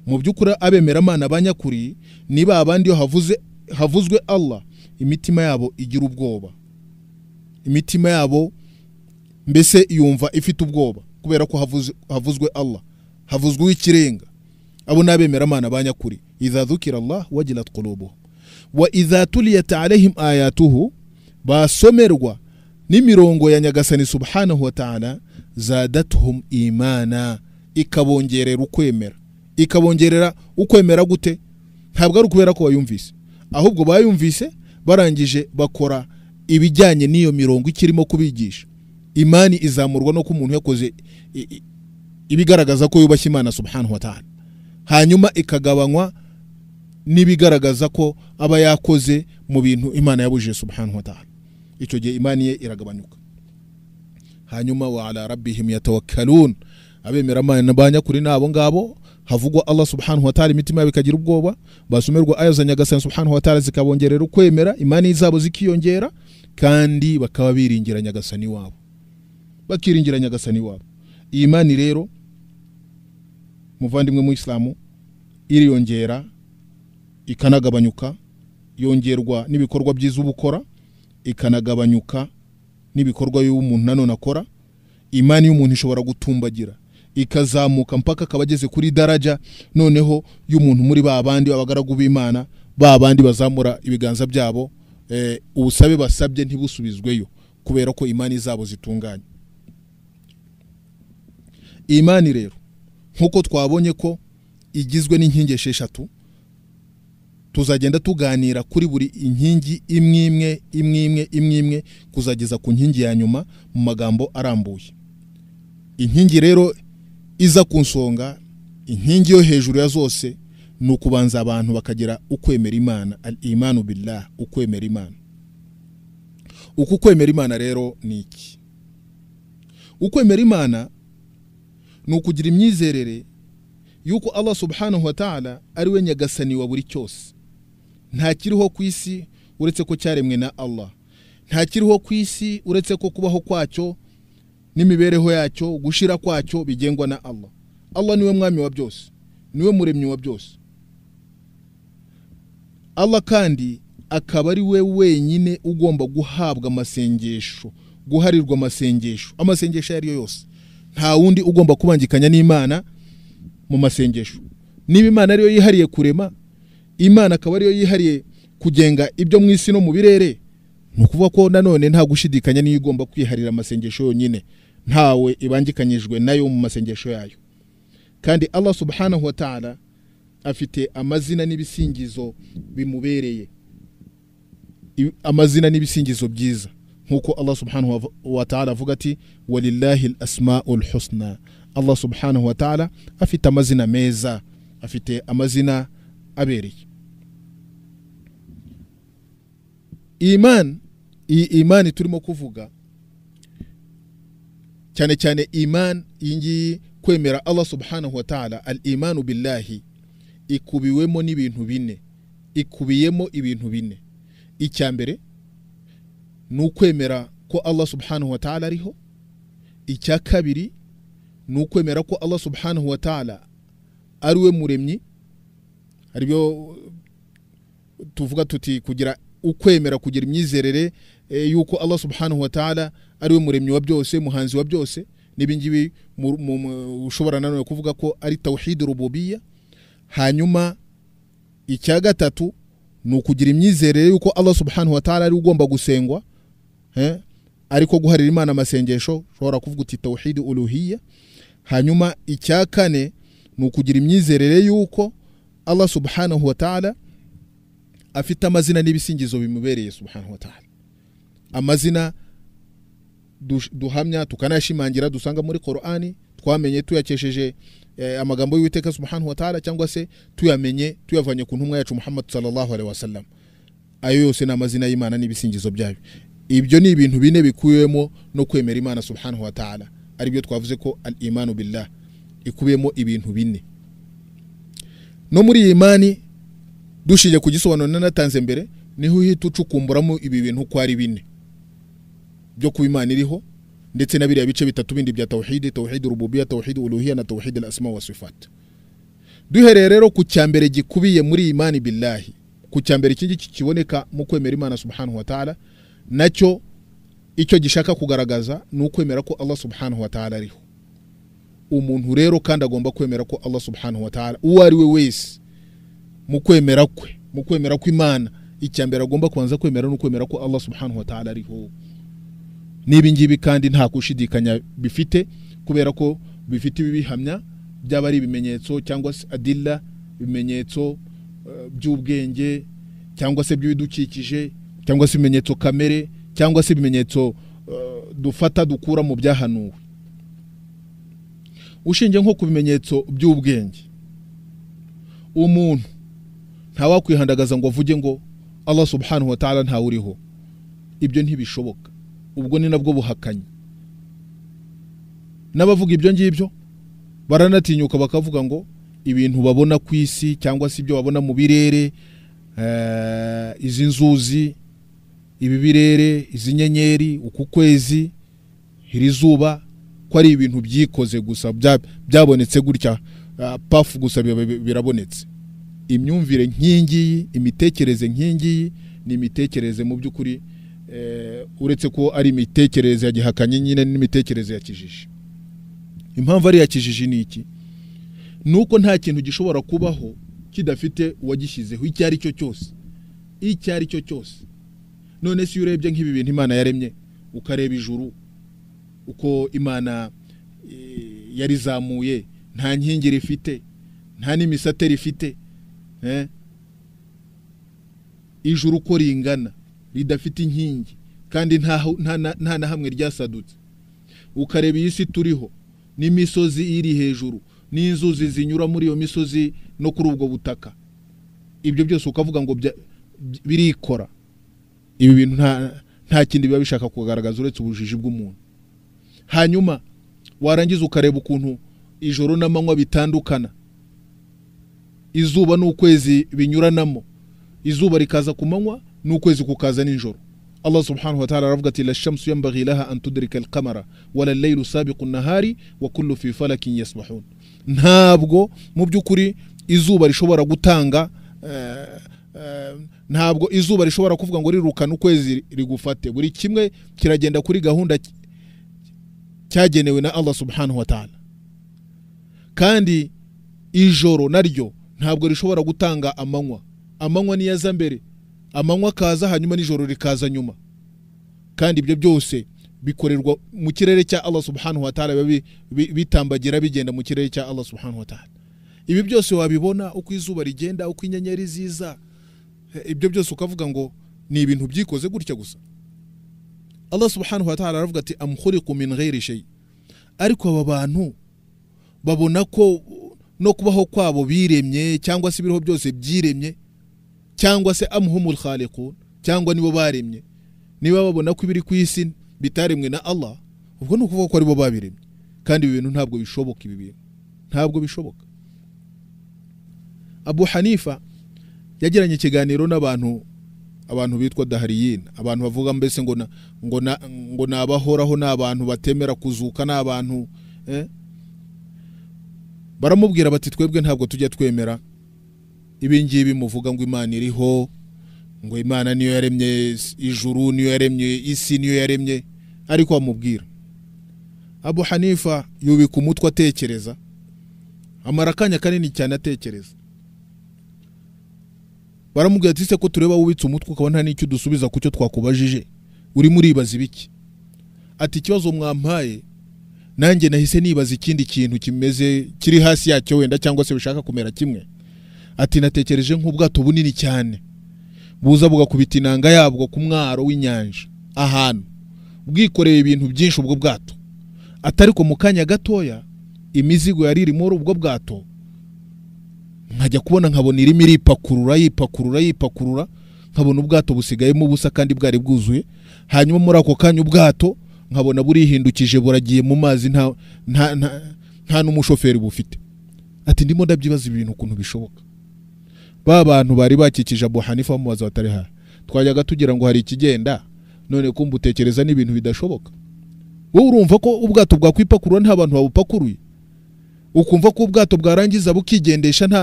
mu byukuri abemera mana banyakuri niba abandi yo havuze havuzwe Allah imitima yabo igira ubwoba imitima yabo mbese yumva ifite ubwoba kubera ko havuzwe Allah havuzwe uw'ikirenga abo ni abemeramana ba nyakuri idha Allah wajilat qulubuhum wa idha tuliyat ayatuhu basomerwa n'imirongo ya nyagasani subhanahu wa za zadatuhum imana ikabongerera ukwemera ikabongerera ukwemera gute ntabwo ari ukubera ko bayumvise ahubwo bayumvise barangije bakora ibijyanye n'iyo mirongo ikirimo kubigisha imani izamurwa no ko umuntu yakoze ibigaragaza ko yubashye imana subhanahu wa ta'ala hanyuma ikagabanywa n'ibigaragaza ko aba yakoze mu bintu imana yabujije subhanahu wa ta'ala icyo gihe imani ye iragabanyuka hanyuma wa ala rabbihim yatawakkalun abemera amana ba nyakuri ni abo ngabo havugwa Allah subhanahu wa ta'ala imitima yabo ikagira ubwoba basumerwa ayoza za nyagasani subhanahu wa ta'ala zikabongerera ukwemera imani zabo zikiyongera kandi bakaba biringira nyagasani wabo bakiringira nyagasani wabo iyi mani rero muvandimwe mu isilamu iriyongera ikanagabanyuka yongerwa n'ibikorwa byiza uba ukora ikanagabanyuka n'ibikorwa y'umuntu nanone akora imani y'umuntu ishobora gutumbagira ikazamuka mpaka akaba ageze kuri daraja noneho y'umuntu muri ba bandi abagaragu b'imana ba bandi bazamura ibiganza byabo eh, ubusabe basabye ntibusubizweyo kubera ko imani zabo zitunganye imani rero nk'uko twabonye ko igizwe n'inkingi esheshatu tuzagenda tuganira kuri buri inkingi imwe imwe imwe imwe imwe imwe kuzageza ku nkingi ya nyuma mu magambo arambuye inkingi rero iza ku nsonga inkingi yo hejuru ya zose ni ukubanza abantu bakagira ukwemera imana imana billah ukwemera imana uku kwemera imana rero ni iki ukwemera imana ni ukugira imyizerere y'uko Allah subhanahu wa ta'ala ari we nyagasani wa buri cyose ntakiriho ku isi uretse ko cyaremwe na Allah nta kiriho ku isi uretse ko kubaho kwacyo n'imibereho yacyo gushira kwacyo bigengwa na Allah Allah niwe mwami wa byose niwe muremyi wa byose Allah kandi akaba ari we wenyine ugomba guhabwa amasengesho guharirwa amasengesho amasengesho ayo ari yo yose nta wundi ugomba kubangikanya n'imana mu masengesho niba imana ariyo yihariye kurema imana akaba ariyo yihariye kugenga ibyo mu isi no mu birere ni ukuvuga ko nanone nta gushidikanya niyo igomba kwiharira amasengesho yonyine ntawe ibangikanyijwe nayo mu masengesho yayo kandi allah subhanahu wa ta'ala afite amazina n'ibisingizo bimubereye amazina n'ibisingizo byiza nkuko allah subhanahu wataala avuga ati walillahi lasmau lhusna allah subhanahu wataala afite amazina meza afite amazina abereye iman iyi imani turimo kuvuga cyane cyane iman iyi ngiyi kwemera allah subhanahu wataala al imanu billahi ikubiwemo n'ibintu bine ikubiyemo ibintu bine icya mbere ni ukwemera ko allah subhanahu wa ta'ala ariho icya kabiri ni ukwemera ko allah subhanahu wa ta'ala ari we muremyi aribyo tuvuga tuti kugira ukwemera kugira imyizerere eh, y'uko allah subhanahu wa ta'ala ari we muremyi wa byose muhanzi wa byose n'ibingibi ushobora nanone kuvuga ko ari tawhid rububiya hanyuma icya gatatu ni ukugira imyizerere y'uko allah subhanahu wa ta'ala ari ugomba gusengwa ariko guharira imana amasengesho ushobora kuvuga uti tawuhidi uruhiya hanyuma icya kane ni ukugira imyizerere y'uko allah subhanahu wa ta'ala afite amazina n'ibisingizo bimubereye subhanahu wa ta'ala amazina duhamya tukanashimangira dusanga muri korani twamenye tuyakesheje eh, amagambo y'uwiteka subhanahu wa ta'ala cyangwa se tuyamenye tuyavanye ku ntumwa yacu muhammad sallallahu alaihi wasallam ayo yose ni amazina y'imana n'ibisingizo byayo ibyo ni ibintu bine bikuyemo no kwemera imana subhanahu wa ta'ala ari byo twavuze ko al imanu billah ikubiyemo ibintu bine no muri imani dushije ku gisobanuro nanatanze mbere niho uhita ucukumburamo ibi bintu uko ari bine byo kuba imana iriho ndetse na biriya bice bitatu bindi bya tawhidi tawhidi rububiya tawhidi uluhiya na tawhidi al-asma wa sifat duhereye rero ku cya mbere gikubiye muri imani billahi ku cya mbere iki ngiki kiboneka mu kwemera imana subhanahu wa ta'ala nacyo icyo gishaka kugaragaza ni ukwemera ko Allah subhanahu wa ta'ala ariho umuntu rero kandi agomba kwemera ko Allah subhanahu wa ta'ala uwo ari we wese mu kwemera kwe mu kwemera kw'Imana icya mbere agomba kubanza kwemera ni ukwemera ko Allah subhanahu wa ta'ala ariho n'ibi kandi nta kushidikanya bifite kubera ko bifite ibibihamya byaba ari ibimenyetso cyangwa se adilla ibimenyetso eh, by'ubwenge cyangwa se by'ibidukikije cyangwa se ibimenyetso kamere cyangwa se ibimenyetso eh, dufata dukura mu byahanuwe ushingiye nko ku bimenyetso by'ubwenge umuntu ntawakwihandagaza ngo avuge ngo Allah subhanahu wa ta'ala ntawuriho ibyo ntibishoboka ubwo ni nabwo buhakanye n'abavuga ibyo ngibyo baranatinyuka bakavuga ngo ibintu babona ku isi cyangwa se ibyo babona mu birere eh, izi nzuzi ibi birere izi nyenyeri uku kwezi iri zuba ko ari ibintu byikoze gusa byabonetse gutya ah, pafu gusa birabonetse imyumvire nk'iyingiyi imitekerereze nk'iyingiyi ni imitekerereze mu by'ukuri eh, uretse ko ari imitekerereze ya gihakanye nyine n'imitekerereze ya kijiji impamvu ari iya kijiji ni iki ni uko nta kintu gishobora kubaho kidafite uwagishyizeho icyo ari cyo cyose icyo ari cyo cyose none si iyo urebye nk'ibi bintu imana yaremye ukareba ijuru uko imana e, yarizamuye nta nkingi rifite nta n'imisate rifite ijuru uko ringana ridafite inkingi kandi nta na hamwe ryasadutse ukareba iyi si turiho n'imisozi iri hejuru n'inzuzi zinyura muri iyo misozi no kuri ubwo butaka ibyo byose ukavuga ngo birikora ibi bintu nta kindi biba bishaka kugaragaza uretse ubujiji bw'umuntu hanyuma warangiza ukareba ukuntu ijoro n'amanywa bitandukana izuba n'ukwezi binyuranamo izuba rikaza ku manywa n'ukwezi kukaza nijoro Allah subhanahu wa ta'ala aravuga ati la shamsu yanbaghi laha an tudrika al-qamara wala al-laylu sabiqu an-nahari wa kullu fi falakin yasbahun ntabwo mu by'ukuri izuba rishobora gutanga uh, uh, ntabwo izuba rishobora kuvuga ngo rirukane ukwezi rigufate buri kimwe kiragenda kuri gahunda cyagenewe na allah subhanahu wa ta'ala kandi ijoro naryo ntabwo rishobora gutanga amanywa amanywa niyaza mbere amanywa akaza hanyuma n'ijoro rikaza nyuma kandi ibyo byose bikorerwa mu kirere cya allah subhanahu wa ta'ala bitambagira bigenda mu kirere cya allah subhanahu wa ta'ala ibi byose wabibona uko izuba rigenda uko inyenyeri ziza ibyo byose ukavuga ngo ni ibintu byikoze gutya gusa Allah subhanahu wa ta'ala aravuga ati amkhuriqu min ariko aba bantu babona ko no kubaho kwabo biremye cyangwa se ibiriho byose byiremye cyangwa se amhumul cyangwa nibo baremye niba babona ko ibiri ku isi bitaremwe na Allah ubwo ni ukuvuga ko aribo babiremye kandi ibi bintu ntabwo bishoboka ibi bintu ntabwo bishoboka Abu Hanifa yagiranye ikiganiro n'abantu abantu bitwa dahariyina abantu bavuga mbese ngo ngo ngo ni abahoraho ni abantu batemera kuzuka ni abantu eh? baramubwira bati twebwe ntabwo tujya twemera ibingibi muvuga ngo imana iriho ngo imana niyo yaremye ijuru niyo yaremye isi niyo yaremye ariko bamubwira abu hanifa yubika umutwe atekereza amara akanya kanini cyane atekereza baramubwira ati se ko tureba wubitse umutwe ukaba nta n'icyo udusubiza ku cyo twakubajije urimo uribaza ibiki ati ikibazo mwampaye nanjye nahise nibaza ikindi kintu kimeze kiri hasi yacyo wenda cyangwa se bishaka kumera kimwe ati natekereje nk'ubwato bunini cyane buza bugakubita inanga yabwo ku mwaro w'inyanja ahantu bwikoreye ibintu byinshi ubwo bwato atari ku mu kanya gatoya imizigo yari irimo ubwo bwato nkajya kubona nkabona irimo iripakurura yipakurura yipakurura nkabona ubwato busigayemo ubusa kandi bwari bwuzuye hanyuma muri ako kanya ubwato nkabona burihindukije buragiye mu mazi nta nta nta n'umushoferi bufite ati ndimo ndabyibaza ibintu ukuntu bishoboka ba bantu bari bakikije abu hanifa bamubaza batari aha twajyaga tugira ngo hari ikigenda none kumva utekereza n'ibintu bidashoboka wowe urumva ko ubwato bwakwipakurura nta bantu babupakuruye ukumva ko ubwato bwarangiza bukigendesha nta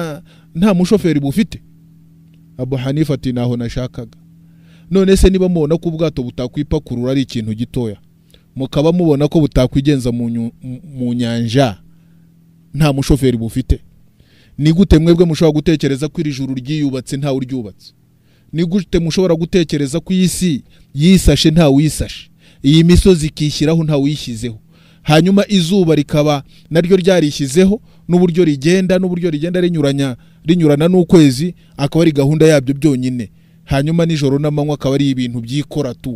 nta mushoferi bufite abu hanifa ati ntaho nashakaga none se niba mubona ko ubwato butakwipakurura ari ikintu gitoya mukaba mubona ko butakwigenza mu nyanja nta mushoferi bufite ni gute mwebwe mushobora gutekereza ko iri juru ryiyubatse ntawe uryubatse ni gute mushobora gutekereza ko iyi si yisashe ntawe uyisashe iyi misozi ikishyiraho ntawe uyishyizeho hanyuma izuba rikaba naryo ryarishyizeho n'uburyo rigenda n'uburyo rigenda rinyuranya rinyurana n'ukwezi akaba ari gahunda yabyo byonyine hanyuma nijoro n'amanywa akaba ari ibintu byikora tu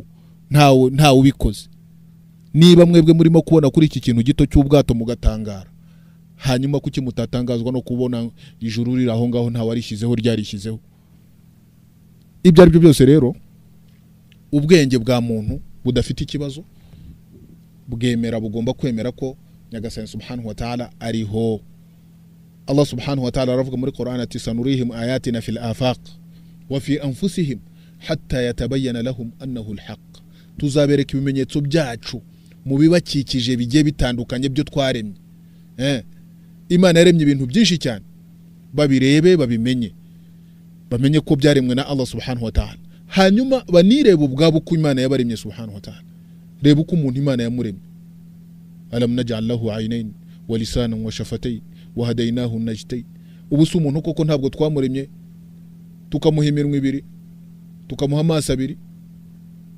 ntawe ntawe ubikoze niba mwebwe murimo kubona kuri iki kintu gito cy'ubwato mugatangara hanyuma kuki mutatangazwa no kubona ijuru riri aho ngaho ntawe arishyizeho ryarishyizeho ibyo ari byo byose rero ubwenge bwa muntu budafite ikibazo bwemera bugomba kwemera ko nyagasani subhanahu wa ta'ala ariho Allah subhanahu wa ta'ala aravuga muri Qur'an ati sanurihim ayatina fil afaq wa fi anfusihim hatta yatabayana lahum annahu lhaq tuzabereka ibimenyetso byacu mu bibakikije bigiye bitandukanye byo twaremye eh imana yaremye ibintu byinshi cyane babirebe babimenye bamenye ko byaremwe na Allah subhanahu wa ta'ala hanyuma banireba ubwabo ko imana yabaremye subhanahu wa ta'ala reba uko umuntu imana yamuremye alam naj'alahu aynayn wa lisanan wa shafatayn wa hadaynahu ubu si umuntu koko ntabwo twamuremye tukamuha iminwa ibiri tukamuha amaso abiri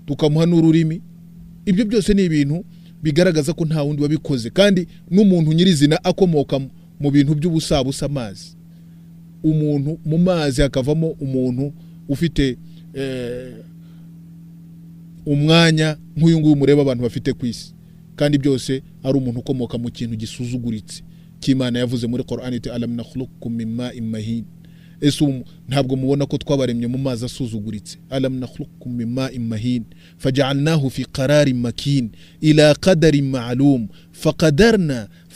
tukamuha n'ururimi ibyo byose ni ibintu bigaragaza ko nta wundi wabikoze kandi n'umuntu nyirizina akomoka mu bintu by'ubusabusa amazi umuntu mu mazi hakavamo umuntu ufite eh, umwanya nk'uyu nguyu mureba abantu bafite ku isi kandi byose ari umuntu ukomoka mu kintu gisuzuguritse cy'imana yavuze muri korani iti aramu nakhluqukum min ma'in mahin ntabwo mubona ko twabaremye mu mazi asuzuguritse aramu nakhluqukum min ma'in mahin faj'alnahu fi qararin makin ila qadarin ma'lum fa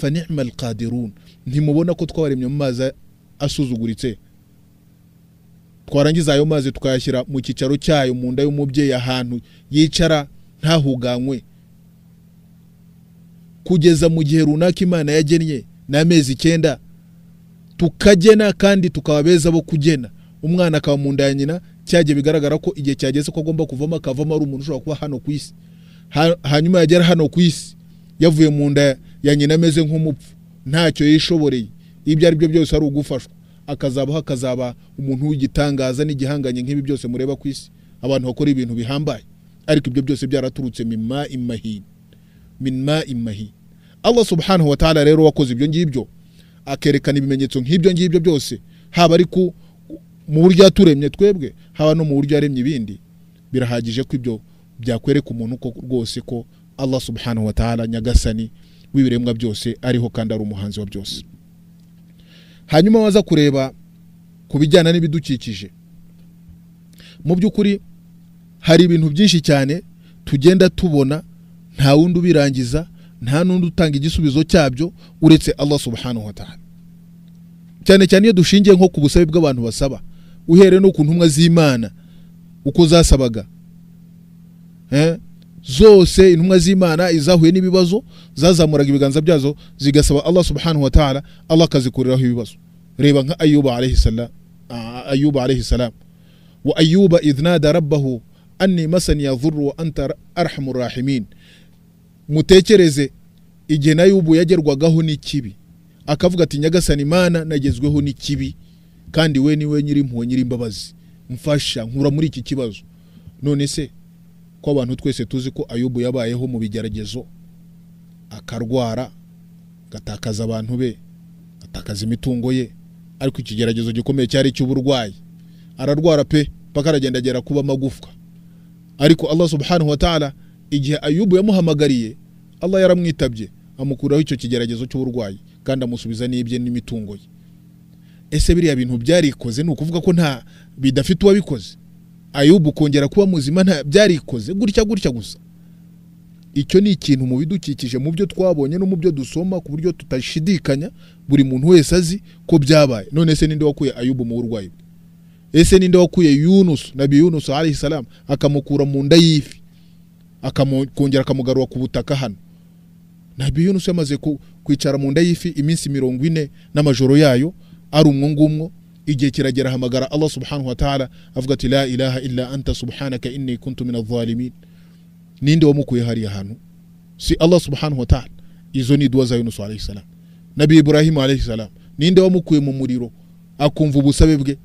ni'mal qadirun ntimubona ko twabaremye mu mazi asuzuguritse twarangiza ayo mazi twayashyira mu cyicaro cyayo mu nda y'umubyeyi ahantu yicara ntahuganywe kugeza mu gihe runaka imana yagennye namezi amezi icyenda tukagena kandi tukaba beza bo kugena umwana akaba mu nda ya nyina cyagiye bigaragara ko igihe cyageze ko agomba kuvamo akavamo ari umuntu ushobora kuba hano ku isi hanyuma yagera hano ku isi yavuye mu nda ya nyina ameze nk'umupfu ntacyo yishoboreye ibyo ari byo byose ari ugufashwa akazabaho akazaba umuntu w'igitangaza n'igihanganye nk'ibi byose mureba ku isi abantu bakora ibintu bihambaye ariko ibyo byose byaraturutse mima imahin minma imahin Allah subhanahu wa rero wakoze ibyo ngibyo akerekana ibimenyetso nk'ibyo ngibyo byose haba ari ku mu buryo yaturemye twebwe haba no mu buryo yaremye ibindi birahagije ko ibyo byakwereka umuntu ko rwose ko Allah subhanahu wa ta'ala nyagasani w'ibiremwa byose ariho kandi ari umuhanzi wa byose hanyuma waza kureba ku bijyana n'ibidukikije mu by'ukuri hari ibintu byinshi cyane tugenda tubona nta wundi ubirangiza nta n'undi utanga igisubizo cyabyo uretse Allah subhanahu wa ta'ala cyane cyane iyo dushingiye nko ku busabe bw'abantu basaba uhereye no ku ntumwa z'imana uko zasabaga eh zose intumwa z'imana izahuye n'ibibazo zazamuraga ibiganza byazo zigasaba allah subhanahu wa ta'ala allah akazikuriraho ibibazo reba nka ayuba alayhi salam ayuba alayhi wa ayuba idnada rabbahu anni masani yadhurru wa anta arhamu mutekereze igihe na yubu yagerwagaho n'ikibi akavuga ati nyagasani imana nagezweho n'ikibi kandi we niwe we nyiri impuhwe nyiri imbabazi mfasha nkura muri iki kibazo none se kuko abantu twese tuzi ko ayubu yabayeho mu bigeragezo akarwara agatakaza abantu be agatakaza imitungo ye ariko ikigeragezo gikomeye cyari cy'uburwayi ararwara pe mpaka aragenda agera kuba amagufwa ariko allah subhanahu wa ta'ala igihe ayubu yamuhamagariye allah yaramwitabye amukuraho icyo kigeragezo cy'uburwayi kandi amusubiza n'ibye n'imitungo ye ese biriya bintu byarikoze ni ukuvuga ko nta bidafite uwabikoze ayubu kongera kuba muzima nta byarikoze gutya gutya gusa icyo ni ikintu mu bidukikije mu byo twabonye no mu byo dusoma ku buryo tutashidikanya buri muntu wese azi ko byabaye none se ninde wakuye ayubu mu burwayi bwe ese ninde wakuye yunusu nabi yunusu alayhi salam akamukura mu nda y'ifi akongera akamugarura ku butaka hano nabi yunusu yamaze kwicara mu nda y'ifi iminsi mirongo ine n'amajoro yayo ari umwo ngumwo igihe kiragera hamagara allah subhanahu wataala avuga ati la ilaha illa anta subhanaka inni kuntu min adhalimin ninde wamukuye hariya hantu si allah subhanahu wataala izo ni duwa za yunusu alayhi salam nabi ibrahimu alayhi salam ninde wamukuye mu muriro akumva ubusabe bwe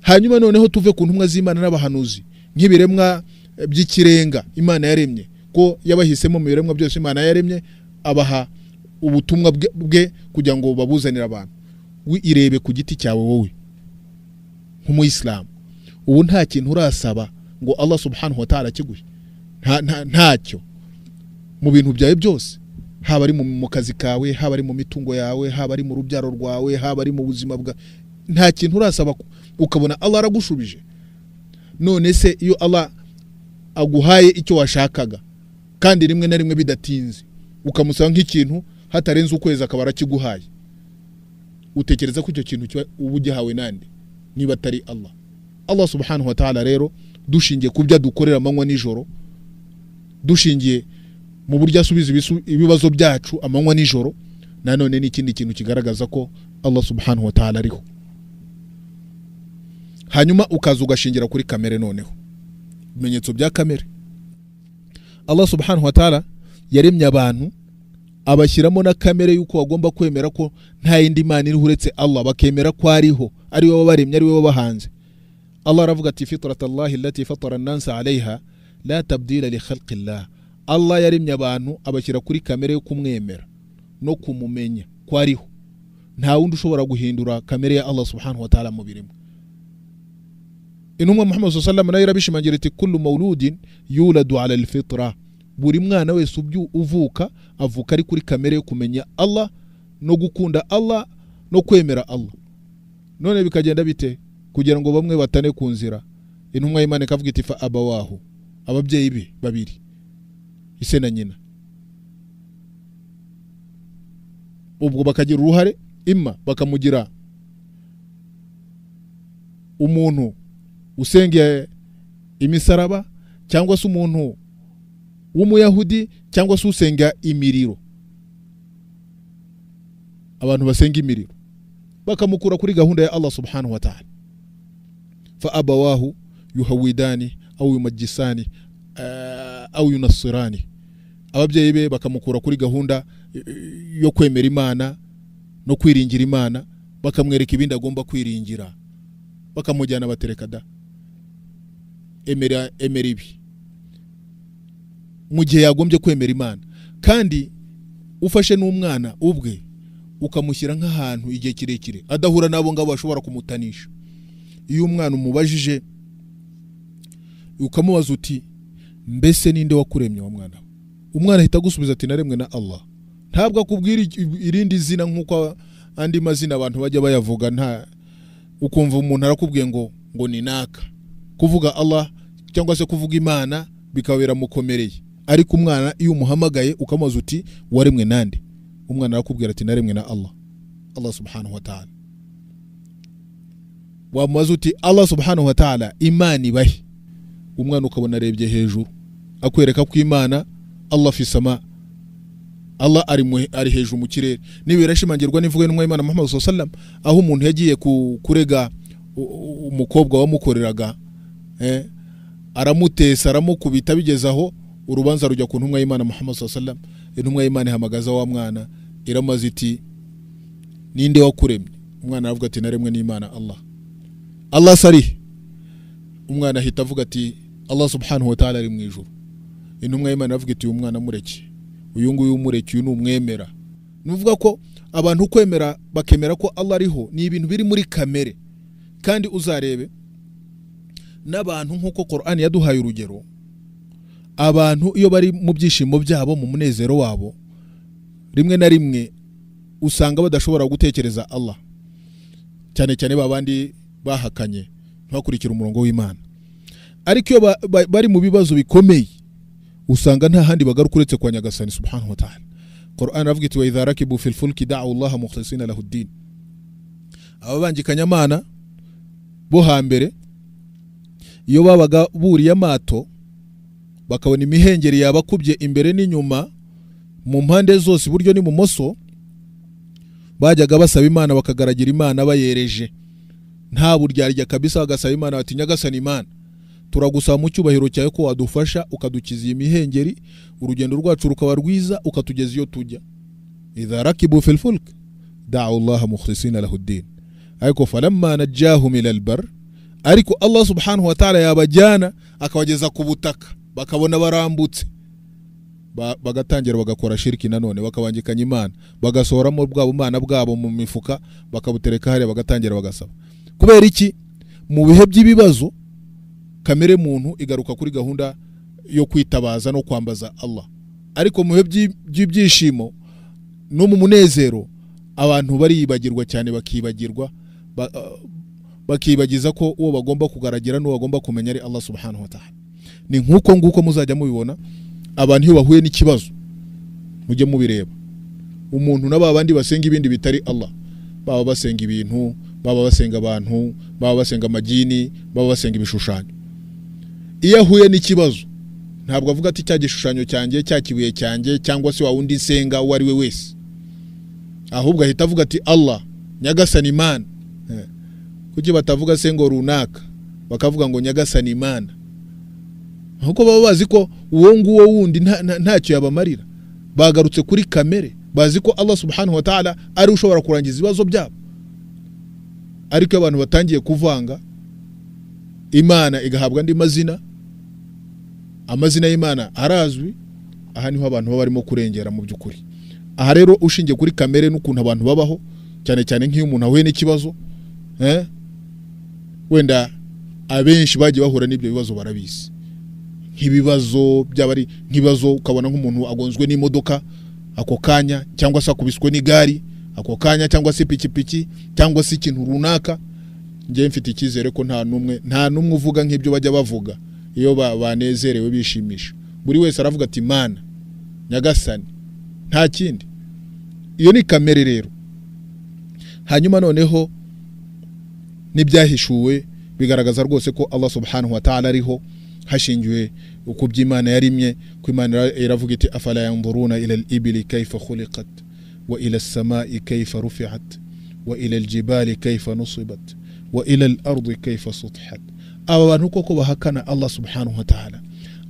hanyuma noneho tuve ku ntumwa z'imana n'abahanuzi nk'ibiremwa eh, by'ikirenga imana yaremye ko yabahisemo mu biremwa byose imana yaremye abaha ubutumwa bwe kugira ngo babuzanire abantu irebe ku giti cyawe wowe nk'umuyisilamu ubu nta kintu urasaba ngo allah subhanahu wa ta'ala kiguhe ntacyo mu bintu byawe byose haba ari mu kazi kawe haba ari mu mitungo yawe haba ari mu rubyaro rwawe haba ari mu buzima bwa nta kintu urasaba ukabona allah aragushubije none se iyo allah aguhaye icyo washakaga kandi rimwe na rimwe bidatinze ukamusaba nk'ikintu hatarenze ukwezi akaba arakiguhaye utekereza ko icyo kintu uba ugihawe nande niba atari allah allah subhanahu wa ta'ala rero dushingiye ku byo adukorera amanywa nijoro dushingiye mu buryo asubiza ibibazo byacu amanywa nijoro nanone n'ikindi kintu kigaragaza ko allah subhanahu wa ta'ala ariho hanyuma ukaza ugashingira kuri kamere noneho ibimenyetso bya kamere allah subhanahu wa ta'ala yaremye abantu abashyiramo na kamere y'uko bagomba kwemera ko nta yindi mana iriho uretse allah bakemera ko ariho ari wowe wabaremye ari wowe wahanze allah aravuga ati fitrat allahi lati fatara nansa alaiha allah yaremye abantu abashyira kuri kamere yo kumwemera no kumumenya ko ariho nta wundi ushobora guhindura kamere ya allah subhanahu wataala mu birimo intumwa muhammad saa nayo irabishimangira iti kullu mauludin yuladu ala alfitra buri mwana wese uvuka avuka ari kuri kamere yo kumenya allah no gukunda allah no kwemera allah none bikagenda bite kugira ngo bamwe batane ku nzira intumwa y'imana ikavuga iti fa abawahu ababyeyi be babiri ise na nyina ubwo bakagira uruhare ima bakamugira umuntu usengeye imisaraba cyangwa se umuntu w'umuyahudi cyangwa se usenga imiriro abantu basenga imiriro bakamukura kuri gahunda ya allah subhanahu wa taala fa abawahu yuhawidani au yumajisani eh, au yunasirani ababyeyi be bakamukura kuri gahunda eh, yo kwemera imana no kwiringira imana bakamwereka ibindi agomba kwiringira bakamujyana batereka da emera emera ibi mu gihe yagombye kwemera imana kandi ufashe n'umwana ubwe ukamushyira nk'ahantu igihe kirekire adahura n'abo ngabo bashobora kumutanisha iyo umwana umubajije ukamubaza uti mbese ninde wakuremye wa mwana umwana ahita agusubiza ati naremwe na Allah ntabwo akubwira irindi zina nk'uko andi mazina abantu bajya bayavuga nta ukumva umuntu arakubwiye ngo ngo ni naka kuvuga Allah cyangwa se kuvuga Imana bikaba biramukomereye ariko umwana iyo umuhamagaye ukamubaza uti waremwe nande umwana arakubwira ati naremwe na allah allah subhanahu wa ta'ala wamubaza uti allah subhanahu wa ta'ala imana ibahe umwana ukabona arebye hejuru akwereka ko imana allah fisama allah ari, ari hejuru mu kirere niba birashimangirwa n'imvugo y'intumwa y'imana muhammad aho umuntu yagiye kurega umukobwa wamukoreraga eh? aramutesa aramukubita bigeze aho urubanza rujya ku ntumwa y'imana muhammad saa intumwa y'imana ihamagaza wa mwana iramaze iti ninde wakuremye umwana aravuga ati naremwe n'imana allah allah sari umwana ahita avuga ati allah subhanahu wa ari mu ijuru intumwa y'imana iravuga iti uyu mwana mureke uyu nguyu umureke uyu ni umwemera ni uvuga ko abantu kwemera bakemera ko allah ariho ni ibintu biri muri kamere kandi uzarebe n'abantu nk'uko korani yaduhaye urugero abantu iyo bari mu byishimo byabo mu munezero wabo rimwe na rimwe usanga badashobora gutekereza Allah cyane cyane babandi bahakanye ntibakurikire umurongo w'imana ariko iyo bari mu bibazo bikomeye usanga nta handi bagaruka uretse kwa nyagasani subhanahu wa ta'ala Quran aravuga iti wa rakibu fil fulki da'u Allah mukhlisina lahu ad bo hambere iyo babaga buriye amato bakabona imihengeri yabakubye imbere n'inyuma mu mpande zose iburyo n'ibumoso bajyaga basaba imana bakagaragira imana bayereje nta buryarya kabisa bagasaba imana bati nyagasana imana turagusaba mu cyubahiro cyawe ko wadufasha ukadukiza iyi mihengeri urugendo rwacu rukaba rwiza ukatugeza iyo tujya idha rakibu fil fulk da'u llaha ariko falamma najjahum ila ariko allah subhanahu wa ta'ala yabajyana akabageza ku butaka bakabona barambutse bagatangira bagakora shiriki nanone bakabangikanya imana bagasohoramo bwa bumana bwabo mu mifuka bakabutereka hariya bagatangira bagasaba kubera iki mu bihe by'ibibazo kamere muntu igaruka kuri gahunda yo kwitabaza no kwambaza Allah ariko mu bihe by'ibyishimo no mu munezero abantu bariyibagirwa cyane bakibagirwa bakibagiza ko uwo bagomba kugaragira n'uwo bagomba kumenya ari Allah subhanahu wa ta'ala ni nk'uko nguko muzajya mubibona abantu iyo bahuye n'ikibazo mujye mubireba umuntu na ba bandi basenga ibindi bitari Allah baba basenga ibintu baba basenga abantu baba basenga amagini baba basenga ibishushanyo iyo ahuye n'ikibazo ntabwo avuga ati cya gishushanyo cyanjye cya kibuye cyanjye cyangwa se wa wundi senga uwo ari we wese ahubwo ahita avuga ati Allah nyagasani imana eh, kuki batavuga se ngo runaka bakavuga ngo nyagasani imana nkuko baba bazi ko uwo nguwo wundi ntacyo yabamarira bagarutse kuri kamere bazi ko allah subhanahu wa ta'ala ari ushobora kurangiza ibibazo byabo ariko iyo abantu batangiye kuvanga imana igahabwa andi mazina amazina y'imana arazwi aha niho abantu baba barimo kurengera mu by'ukuri aha rero ushingiye kuri kamere n'ukuntu abantu babaho cyane cyane nk'iyo umuntu ahuye n'ikibazo eh, wenda abenshi bagiye bahura n'ibyo bibazo barabizi nk'ibibazo byaba ari nk'ibibazo ukabona nk'umuntu agonzwe n'imodoka ako kanya cyangwa se akubiswe n'igare ako kanya cyangwa se ipikipiki cyangwa se ikintu runaka njye mfite icyizere ko nta n'umwe nta n'umwe uvuga nk'ibyo bajya bavuga iyo banezerewe bishimisha buri wese aravuga ati mana nyagasani nta kindi iyo ni kamere rero hanyuma noneho n'ibyahishuwe bigaragaza rwose ko allah subhanahu wa ta'ala ariho hashingiwe uko by'imana yarimye ko imana iravuga iti afala yanzuruna ila al-ibili kayfa khuliqat wa ila as-samai kayfa rufi'at wa ila al-jibali kayfa nusibat wa ila al-ardi kayfa sutihat aba bantu koko bahakana Allah subhanahu wa ta'ala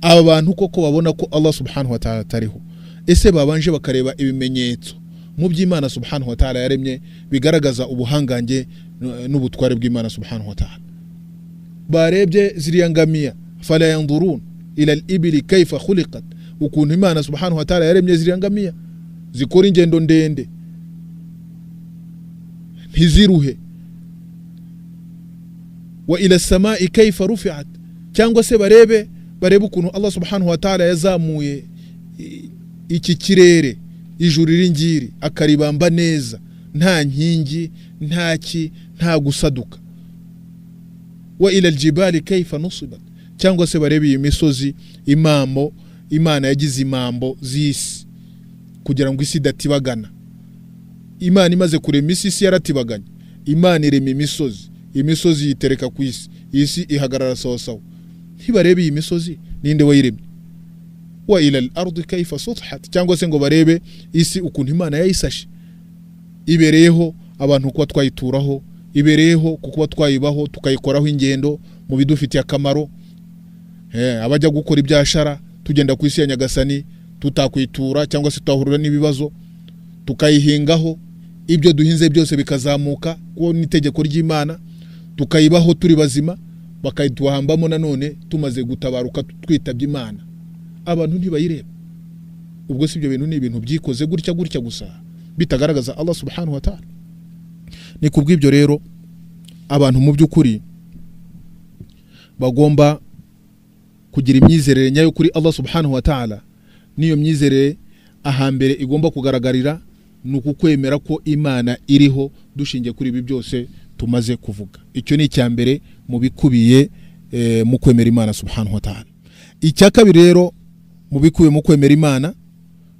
aba bantu koko babona ko Allah subhanahu wa ta'ala atariho ese babanje bakareba ibimenyetso mu by'imana subhanahu wa ta'ala yaremye bigaragaza ubuhangange n'ubutware bw'imana subhanahu wa ta'ala barebye ziriya ngamiya fala yandhurun ila al kaifa khuliqat ukuntu imana subhanahu wa ta'ala yaremye ziriangamia zikora ingendo ndende ntiziruhe wa ila samai kaifa rufiat cyangwa se barebe barebe ukuntu allah subhanahu wa ta'ala yazamuye iki kirere ijuru iringiri akaribamba neza nta nkingi nta ki nta gusaduka wa ila aljibali kaifa nusibat cyangwa se barebe iyi misozi imambo imana yagize imambo z'isi kugira ngo isi idatibagana imana imaze kurema isi isi yaratibaganye imana irema imisozi imisozi yitereka ku isi isi ihagarara sawasawa ntibarebe iyi misozi ninde wayiremye wa ila al-ardi cyangwa se ngo barebe isi ukuntu imana yayisashe ibereyeho abantu kuba twayituraho ibereyeho kuba twayibaho tukayikoraho ingendo mu bidufitiye akamaro Eh, abajya gukora ibyashara tugenda ku isi ya nyagasani tutakwitura cyangwa se twahurira n'ibibazo tukayihingaho ibyo duhinze byose bikazamuka kuko itegeko ry'imana tukayibaho turi bazima bakayituhambamo nanone tumaze gutabaruka twitabye imana abantu ntibayireba ubwo si ibyo bintu ni ibintu byikoze gutya gutya gusa bitagaragaza allah subhanahu wa ta'ala ni kubw'ibyo rero abantu mu by'ukuri bagomba kugira imyizerere nyayo kuri allah subhanahu wa ta'ala n'iyo myizerere ahambere igomba kugaragarira ni ukwemera ko imana iriho dushingiye kuri ibi byose tumaze kuvuga icyo ni icya mbere mu bikubiye eh, mu kwemera imana subhanahu wa ta'ala icya kabiri rero mu bikubiye mu kwemera imana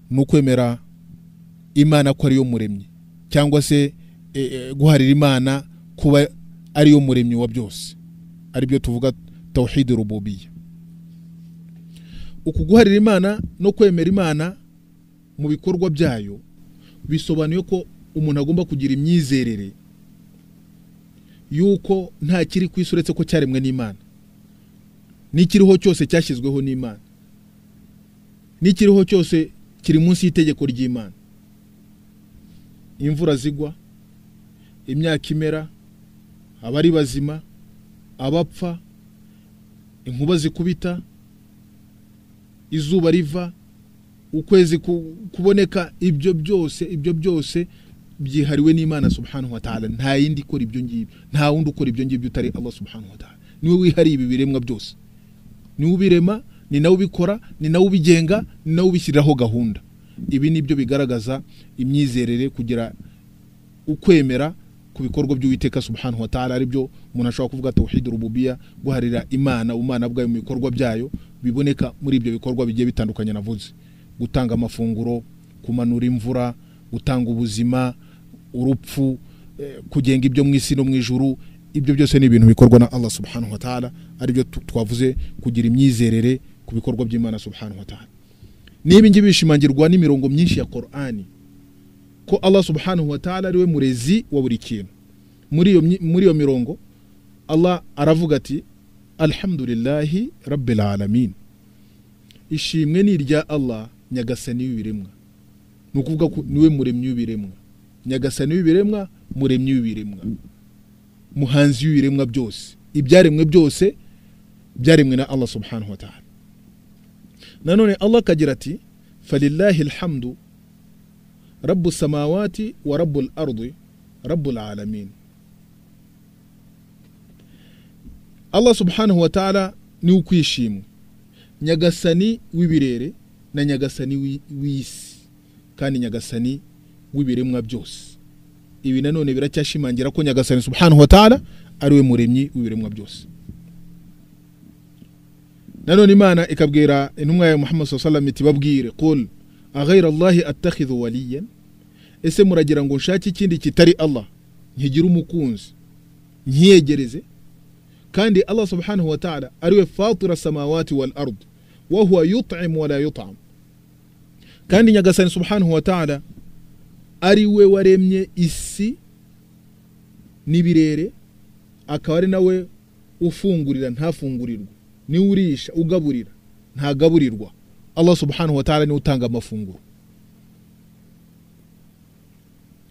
ni ukwemera imana ko ariyo muremyi cyangwa se eh, eh, guharira imana kuba ariyo muremyi wa byose aribyo tuvuga tawhid rububiya ukuguharira imana no kwemera imana mu bikorwa byayo bisobanuye ko umuntu agomba kugira imyizerere y'uko nta kiri ku isi uretse ko cyaremwe n'imana n'ikiriho cyose cyashyizweho n'imana n'ikiriho cyose kiri munsi y'itegeko ry'imana imvura zigwa imyaka imera abari bazima abapfa inkuba zikubita izuba riva ukwezi kuboneka ibyo byose ibyo byose byihariwe n'imana subhanahu wa ta'ala nta yindi ikora ibyo ngibyo nta wundi ukora ibyo ngibyo utari Allah subhanahu wa ta'ala niwe wihariye ibi biremwa byose niwe ubirema ni nawe ubikora ni nawe ubigenga ni nawe ubishyiriraho gahunda ibi ni byo bigaragaza imyizerere kugira ukwemera ku bikorwa by'uwiteka subhanahu wa ta'ala ari byo umuntu ashobora kuvuga tawhid rububiya guharira imana umana bwayo mu bikorwa byayo biboneka muri ibyo bikorwa bigiye bitandukanye navuze gutanga amafunguro kumanura imvura gutanga ubuzima urupfu eh, kugenga ibyo mu isi no mu ijuru ibyo byose ni ibintu bikorwa na Allah subhanahu wa ta'ala aribyo twavuze kugira imyizerere ku bikorwa by'Imana subhanahu wa ta'ala nibi bishimangirwa n'imirongo myinshi ya Qur'ani ko Allah subhanahu wa ta'ala ariwe murezi wa buri kintu muri muri iyo mirongo Allah aravuga ati alhamdurilahi rabbil alamin ishimwe ni irya allah nyagasani w'ibiremwa ni ukuvuga ko niwe muremyi w'ibiremwa nyagasani w'ibiremwa muremyi w'ibiremwa muhanzi w'ibiremwa byose ibyaremwe byose byaremwe na allah subhanahu wa ta'ala nanone allah akagira ati falillahi alhamdu rabu samawati wa rabu ardi rabu alamin allah subhanahu wa ta'ala ni ukwishimwe nyagasani w'ibirere na nyagasani w'isi kandi nyagasani w'ibiremwa byose ibi nanone biracyashimangira ko nyagasani subhanahu wa ta'ala ari we muremyi w'ibiremwa byose nanone imana ikabwira intumwa ya muhammad sallam iti babwire qul aghayra allahi attakhidhu waliyan ese muragira ngo nshake ikindi kitari allah nkigira umukunzi nkiyegereze kandi allah subhanahu wa taala ariwe fatira samawati wa ard wahuwa yut'imu wala yut'am kandi nyagasani subhanahu wa taala ari we waremye isi n'ibirere akaba ari nawe ufungurira ntafungurirwa niwe urisha ugaburira ntagaburirwa allah subhanahu wa taala niwe utanga amafunguro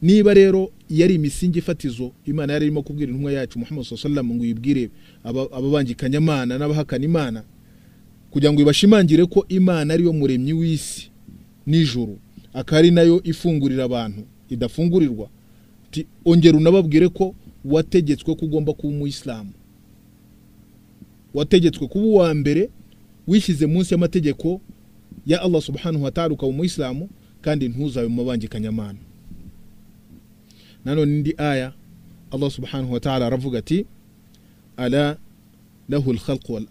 niba rero yari imisingi ifatizo imana yari irimo kubwira intumwa yacu muhammad sallallahu ngo yibwire ababangikanyamana n'abahakana imana kugira ngo ibashimangire ko imana ariyo muremyi w'isi nijoro akaba ari nayo ifungurira abantu idafungurirwa ongera unababwire ko wategetswe ko ugomba kuba umuyisilamu wategetswe kuba uwa mbere wishyize munsi y'amategeko ya allah subhanahu wa ta'ala ukaba umuyisilamu kandi ntuzabe mu mabangikanyamana nanone indi aya allah subhanahu wataala taala aravuga ati ala lahu lkhalqu wal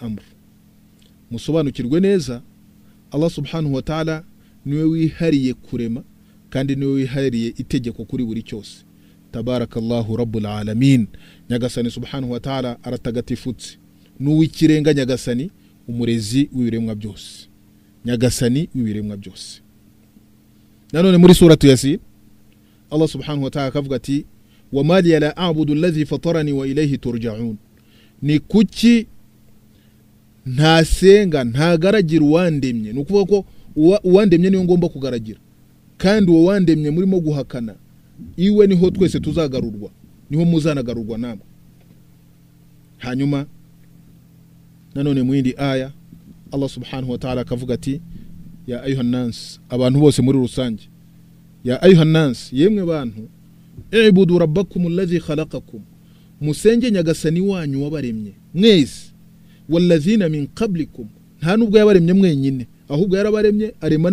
musobanukirwe neza allah subhanahu wataala niwe wihariye kurema kandi niwe wihariye itegeko kuri buri cyose tabarakallahu rabbul alamin nyagasani subhanahu wa taala aratagatifutse n'uw'ikirenga nyagasani umurezi w'ibiremwa byose nyagasani w'ibiremwa byose nanone muri suratu yasin allah subhanahu wa ta'ala akavuga ati wa mali la abudu allazi fatarani wa ilayhi turjaun ni kuki ntasenga ntagaragira uwandemye ni ukuvuga ko uwandemye niyo ngomba kugaragira kandi uwo wandemye murimo guhakana iwe niho twese tuzagarurwa niho muzanagarurwa namwe hanyuma nanone mu yindi aya allah subhanahu wa ta'ala akavuga ati ya ayuha abantu bose muri rusange ya ayuha yemwe bantu ebudu rabbakum allazi khalaqakum musenge nyagasani wanyu wabaremye mwese wallazina min nta nubwo yabaremye mwenyine ahubwo yarabaremye arema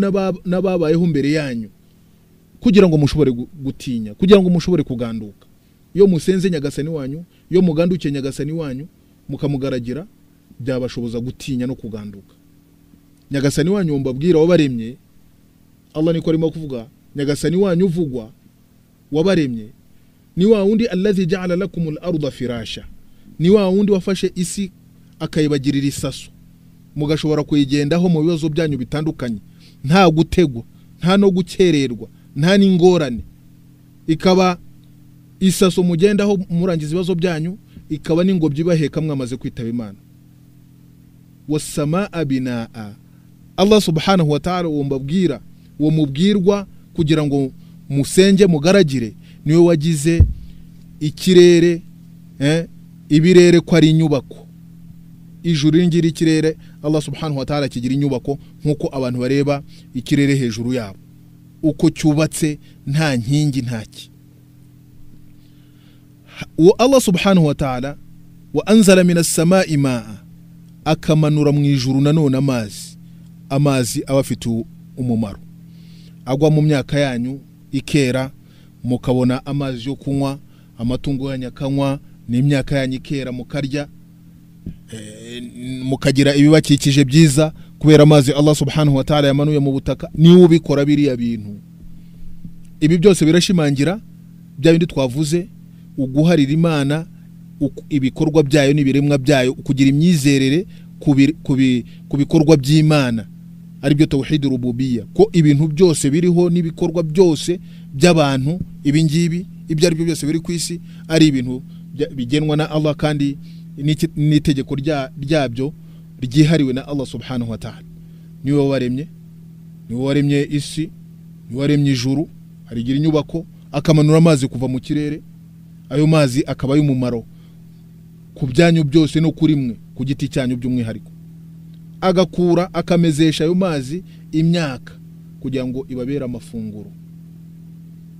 n'ababayeho mbere yanyu kugira ngo mushobore gutinya kugira ngo mushobore kuganduka iyo musenze nyagasani wanyu iyo mugandukiye nyagasani wanyu mukamugaragira byabashoboza gutinya no kuganduka nyagasani wanyu mbabwira wabaremye allah niko arimo kuvuga nyagasani wanyu uvugwa wabaremye ni wa wundi allazi ja'ala lakum al-ardha firasha ni wa wundi wafashe isi akayibagirira isaso mugashobora kuyigendaho mu bibazo byanyu bitandukanye nta gutegwa nta no gukererwa nta n'ingorane ikaba isaso mugendaho murangiza ibibazo byanyu ikaba n'ingobyi ibaheka mwamaze kwitaba imana wasama abinaa allah subhanahu wa ta'ala uwo mbabwira uwo mubwirwa kugira ngo musenge mugaragire niwe wagize ikirere eh, ibirere ko ari inyubako ijuru ringira ikirere Allah subhanahu wa kigira inyubako nk'uko abantu bareba ikirere hejuru yabo uko cyubatse nta nkingi ntaki uwo Allah subhanahu wa ta'ala wa anzala akamanura mu ijuru nanone amazi amazi aba afite umumaro agwa mu myaka yanyu ikera mukabona amazi yo kunywa amatungo yanyu akanywa n'imyaka yanyu ikera mukarya eh, mukagira ibibakikije byiza kubera amazi Allah subhanahu wa ta'ala yamanuye mu butaka niwe ubikora biriya bintu ibi byose birashimangira bya bindi twavuze uguharira imana ibikorwa byayo n'ibiremwa byayo kugira imyizerere ku bikorwa by'imana aribyo tawhid rububiya ko ibintu byose biriho n'ibikorwa byose by'abantu ibingibi ibyo aribyo byose biri ku isi ari ibintu bigenwa na Allah kandi n'itegeko ryabyo ryihariwe na Allah subhanahu wa ta'ala niwe waremye niwe waremye isi niwe waremye ijuru arigira inyubako akamanura amazi kuva mu kirere ayo mazi akaba y'umumaro ku byanyu byose no kuri mwe ku giti cyanyu by'umwihariko agakura akamezesha ayo mazi imyaka kugira ngo ibabere amafunguro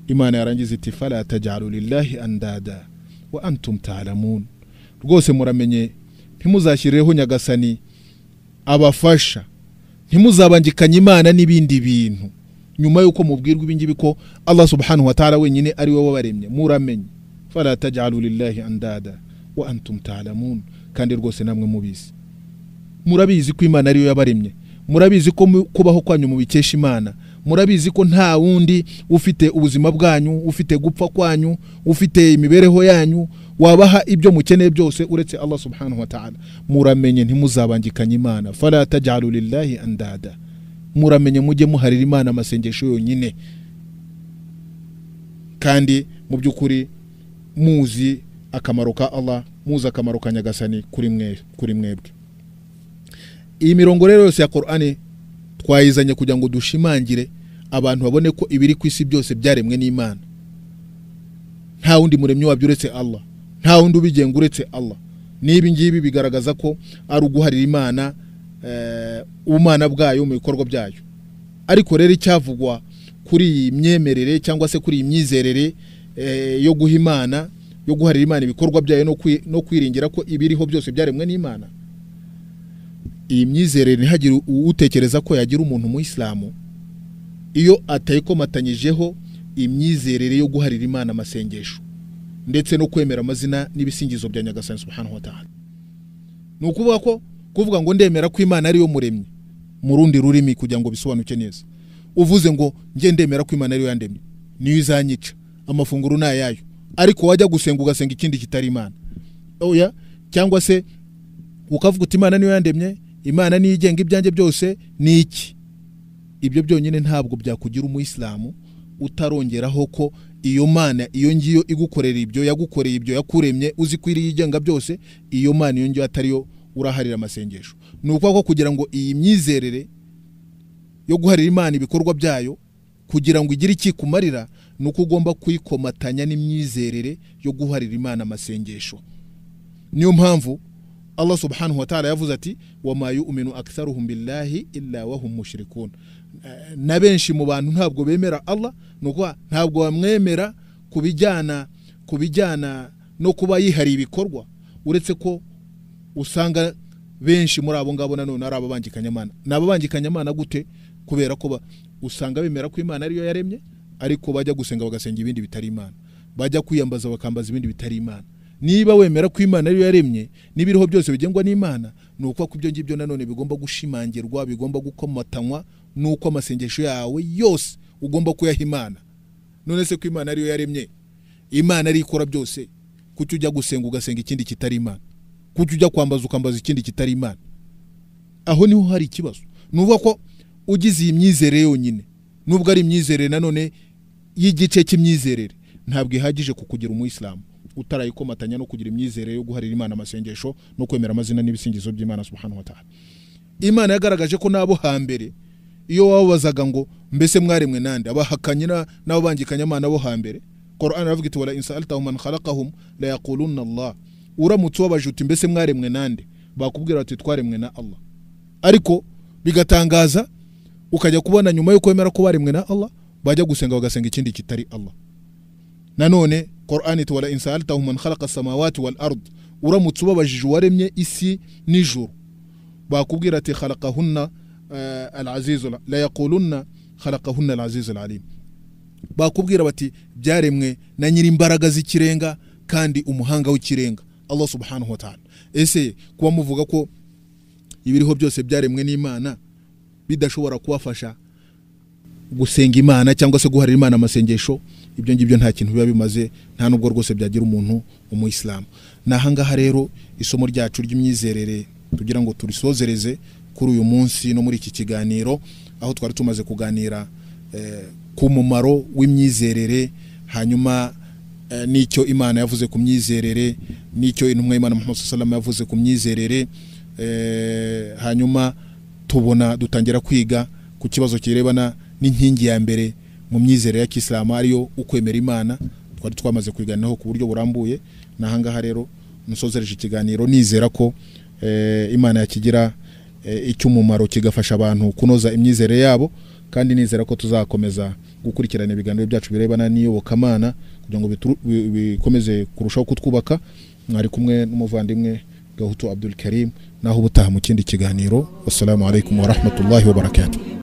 imana yarangiza iti fala tajyaru andada wa antum rwose muramenye ntimuzashyireho nyagasani abafasha ntimuzabangikanye imana n'ibindi bintu nyuma y'uko mubwirwa ibingibi ko allah subhanahu wa ta'ala wenyine ari we wabaremye muramenye fala tajyaru andada wa antum kandi rwose namwe mubizi murabizi ko imana ariyo yabaremye murabizi ko kubaho kwanyu mubikesha imana murabizi ko nta wundi ufite ubuzima bwanyu ufite gupfa kwanyu ufite imibereho yanyu wabaha ibyo mukeneye byose uretse allah subhanahu wa ta'ala muramenye ntimuzabangikanye imana fara tajyaru andada muramenye mujye muharira imana amasengesho yonyine kandi mu by'ukuri muzi akamaro ka allah muzi akamaro ka nyagasani kuri mwebwe iyi mirongo rero yose ya korani twayizanye kugira ngo dushimangire abantu babone ko ibiri ku isi byose byaremwe n'imana nta wundi muremyi wabyo uretse allah nta wundi ubigenga uretse allah n'ibi ngibi bigaragaza ko ari uguharira imana eh, ubumana bwayo mu bikorwa byayo ariko rero icyavugwa kuri iyi myemerere cyangwa se kuri iyi myizerere eh, yo guha imana yo guharira imana ibikorwa byayo no kwiringira ko ibiriho byose byaremwe n'imana iyi myizerere ntihagire utekereza ko yagira umuntu umuyisilamu iyo atayikomatanyijeho imyizerere yo guharira imana amasengesho ndetse no kwemera amazina n'ibisingizo bya nyagasani subhanahu wa ta'ala ni ukuvuga ko kuvuga ngo ndemera ko imana ariyo muremyi mu rundi rurimi kugira ngo bisobanuke neza uvuze ngo njye ndemera ko imana ariyo yandemye niyo izanyica amafunguro ni ayayo ariko wajya gusenga ugasenga ikindi kitari imana oya cyangwa se ukavuga uti imana niyo yandemye imana niyo igenga ibyanjye byose ni iki ibyo byonyine ntabwo byakugira umuyisilamu utarongeraho ko iyo mana iyo ngiyo igukorera ibyo yagukoreye ibyo yakuremye uzi ko iriyo igenga byose iyo mana iyo ngiyo atariyo uraharira amasengesho ni ukuvuga ko kugira ngo iyi myizerere yo guharira imana ibikorwa byayo kugira ngo igire ikikumarira ni uko ugomba kwikomatanya n'imyizerere yo guharira imana amasengesho niyo mpamvu allah subhanahu wa ta'ala yavuze ati wama yu'minu aktharuhum illa wahum eh, na benshi mu bantu ntabwo bemera allah ni ukuvuga ntabwo bamwemera ku bijyana ku bijyana no kuba yihariye ibikorwa uretse ko usanga benshi muri abo ngabo nanone ari ababangikanyamana ni ababangikanyamana gute kubera ko usanga bemera ko imana ariyo yaremye ariko bajya gusenga bagasenga ibindi bitari imana bajya kwiyambaza bakambaza ibindi bitari imana niba wemera ko imana ariyo yaremye n'ibiriho byose bigengwa n'imana ni uko kubyo ngibyo nanone bigomba gushimangirwa bigomba gukomatanywa n'uko amasengesho yawe yose ugomba kuyaha imana none se ko imana ariyo yaremye imana ariyo ikora byose kuki ujya gusenga ugasenga ikindi kitari imana kuki ujya kwambaza ukambaza ikindi kitari imana aho niho hari ikibazo ni ukuvuga ko ugize iyi myizerere yonyine nubwo ari imyizerere nanone y'igice cy'imyizerere ntabwo ihagije ku kugira umuyisilamu utarayikomatanya no kugira imyizere yo guharira Imana amasengesho no kwemera amazina n'ibisingizo by'Imana subhanahu wa ta'ala Imana yagaragaje ko nabo hambere iyo wabazaga ngo mbese mwaremwe nande abahakanye nabo bangikanya Imana bo hambere Qur'an aravuga iti wala insaltahum man khalaqahum la yaquluna Allah uramutse wabaje uti mbese mwaremwe nande bakubwira bati twaremwe na Allah ariko bigatangaza ukajya kubona nyuma yo kwemera ko baremwe na Allah bajya gusenga bagasenga ikindi kitari Allah nanone korani ituwara insani tahumana harakasamawati wani arudu uramutse ubabajije uwaremye isi nijoro bakubwira ati harakahuna eh, arazizura layakuruna harakahuna arazizura arimo bakubwira bati byaremwe na nyir'imbaraga z'ikirenga kandi umuhanga w'ikirenga Allah subhanahu wa ta'ala ese kuba muvuga ko ibiriho byose byaremwe n'imana bidashobora kubafasha gusenga imana cyangwa se guharira imana amasengesho ibyo ngibyo nta kintu biba bimaze nta nubwo rwose byagira umuntu umuyisilamu ni ahangaha rero isomo ryacu ry'imyizerere tugira ngo turisozereze kuri uyu munsi no muri iki kiganiro aho twari tumaze kuganira eh, ku mumaro w'imyizerere hanyuma eh, n'icyo imana yavuze ku myizerere n'icyo intumwa y'imana muhammad yavuze ku myizerere eh, hanyuma tubona dutangira kwiga ku kibazo kirebana n'inkingi ya mbere mu myizerere ya kisilamu ariyo ukwemera imana twari twamaze kubiganiraho ku buryo burambuye n'ahangaha rero musozereje ikiganiro nizera ko eh, imana yakigira eh, icy'umumaro kigafasha abantu kunoza imyizerere yabo kandi nizera ko tuzakomeza gukurikirana ibiganiro byacu birebana n'iyobokamana kugira ngo bikomeze kurushaho kutwubaka mwari kumwe n'umuvandimwe gahutu abdul karim naho ubutaha mu kindi kiganiro wassalamu alaikum warahmatullahi wabarakatuh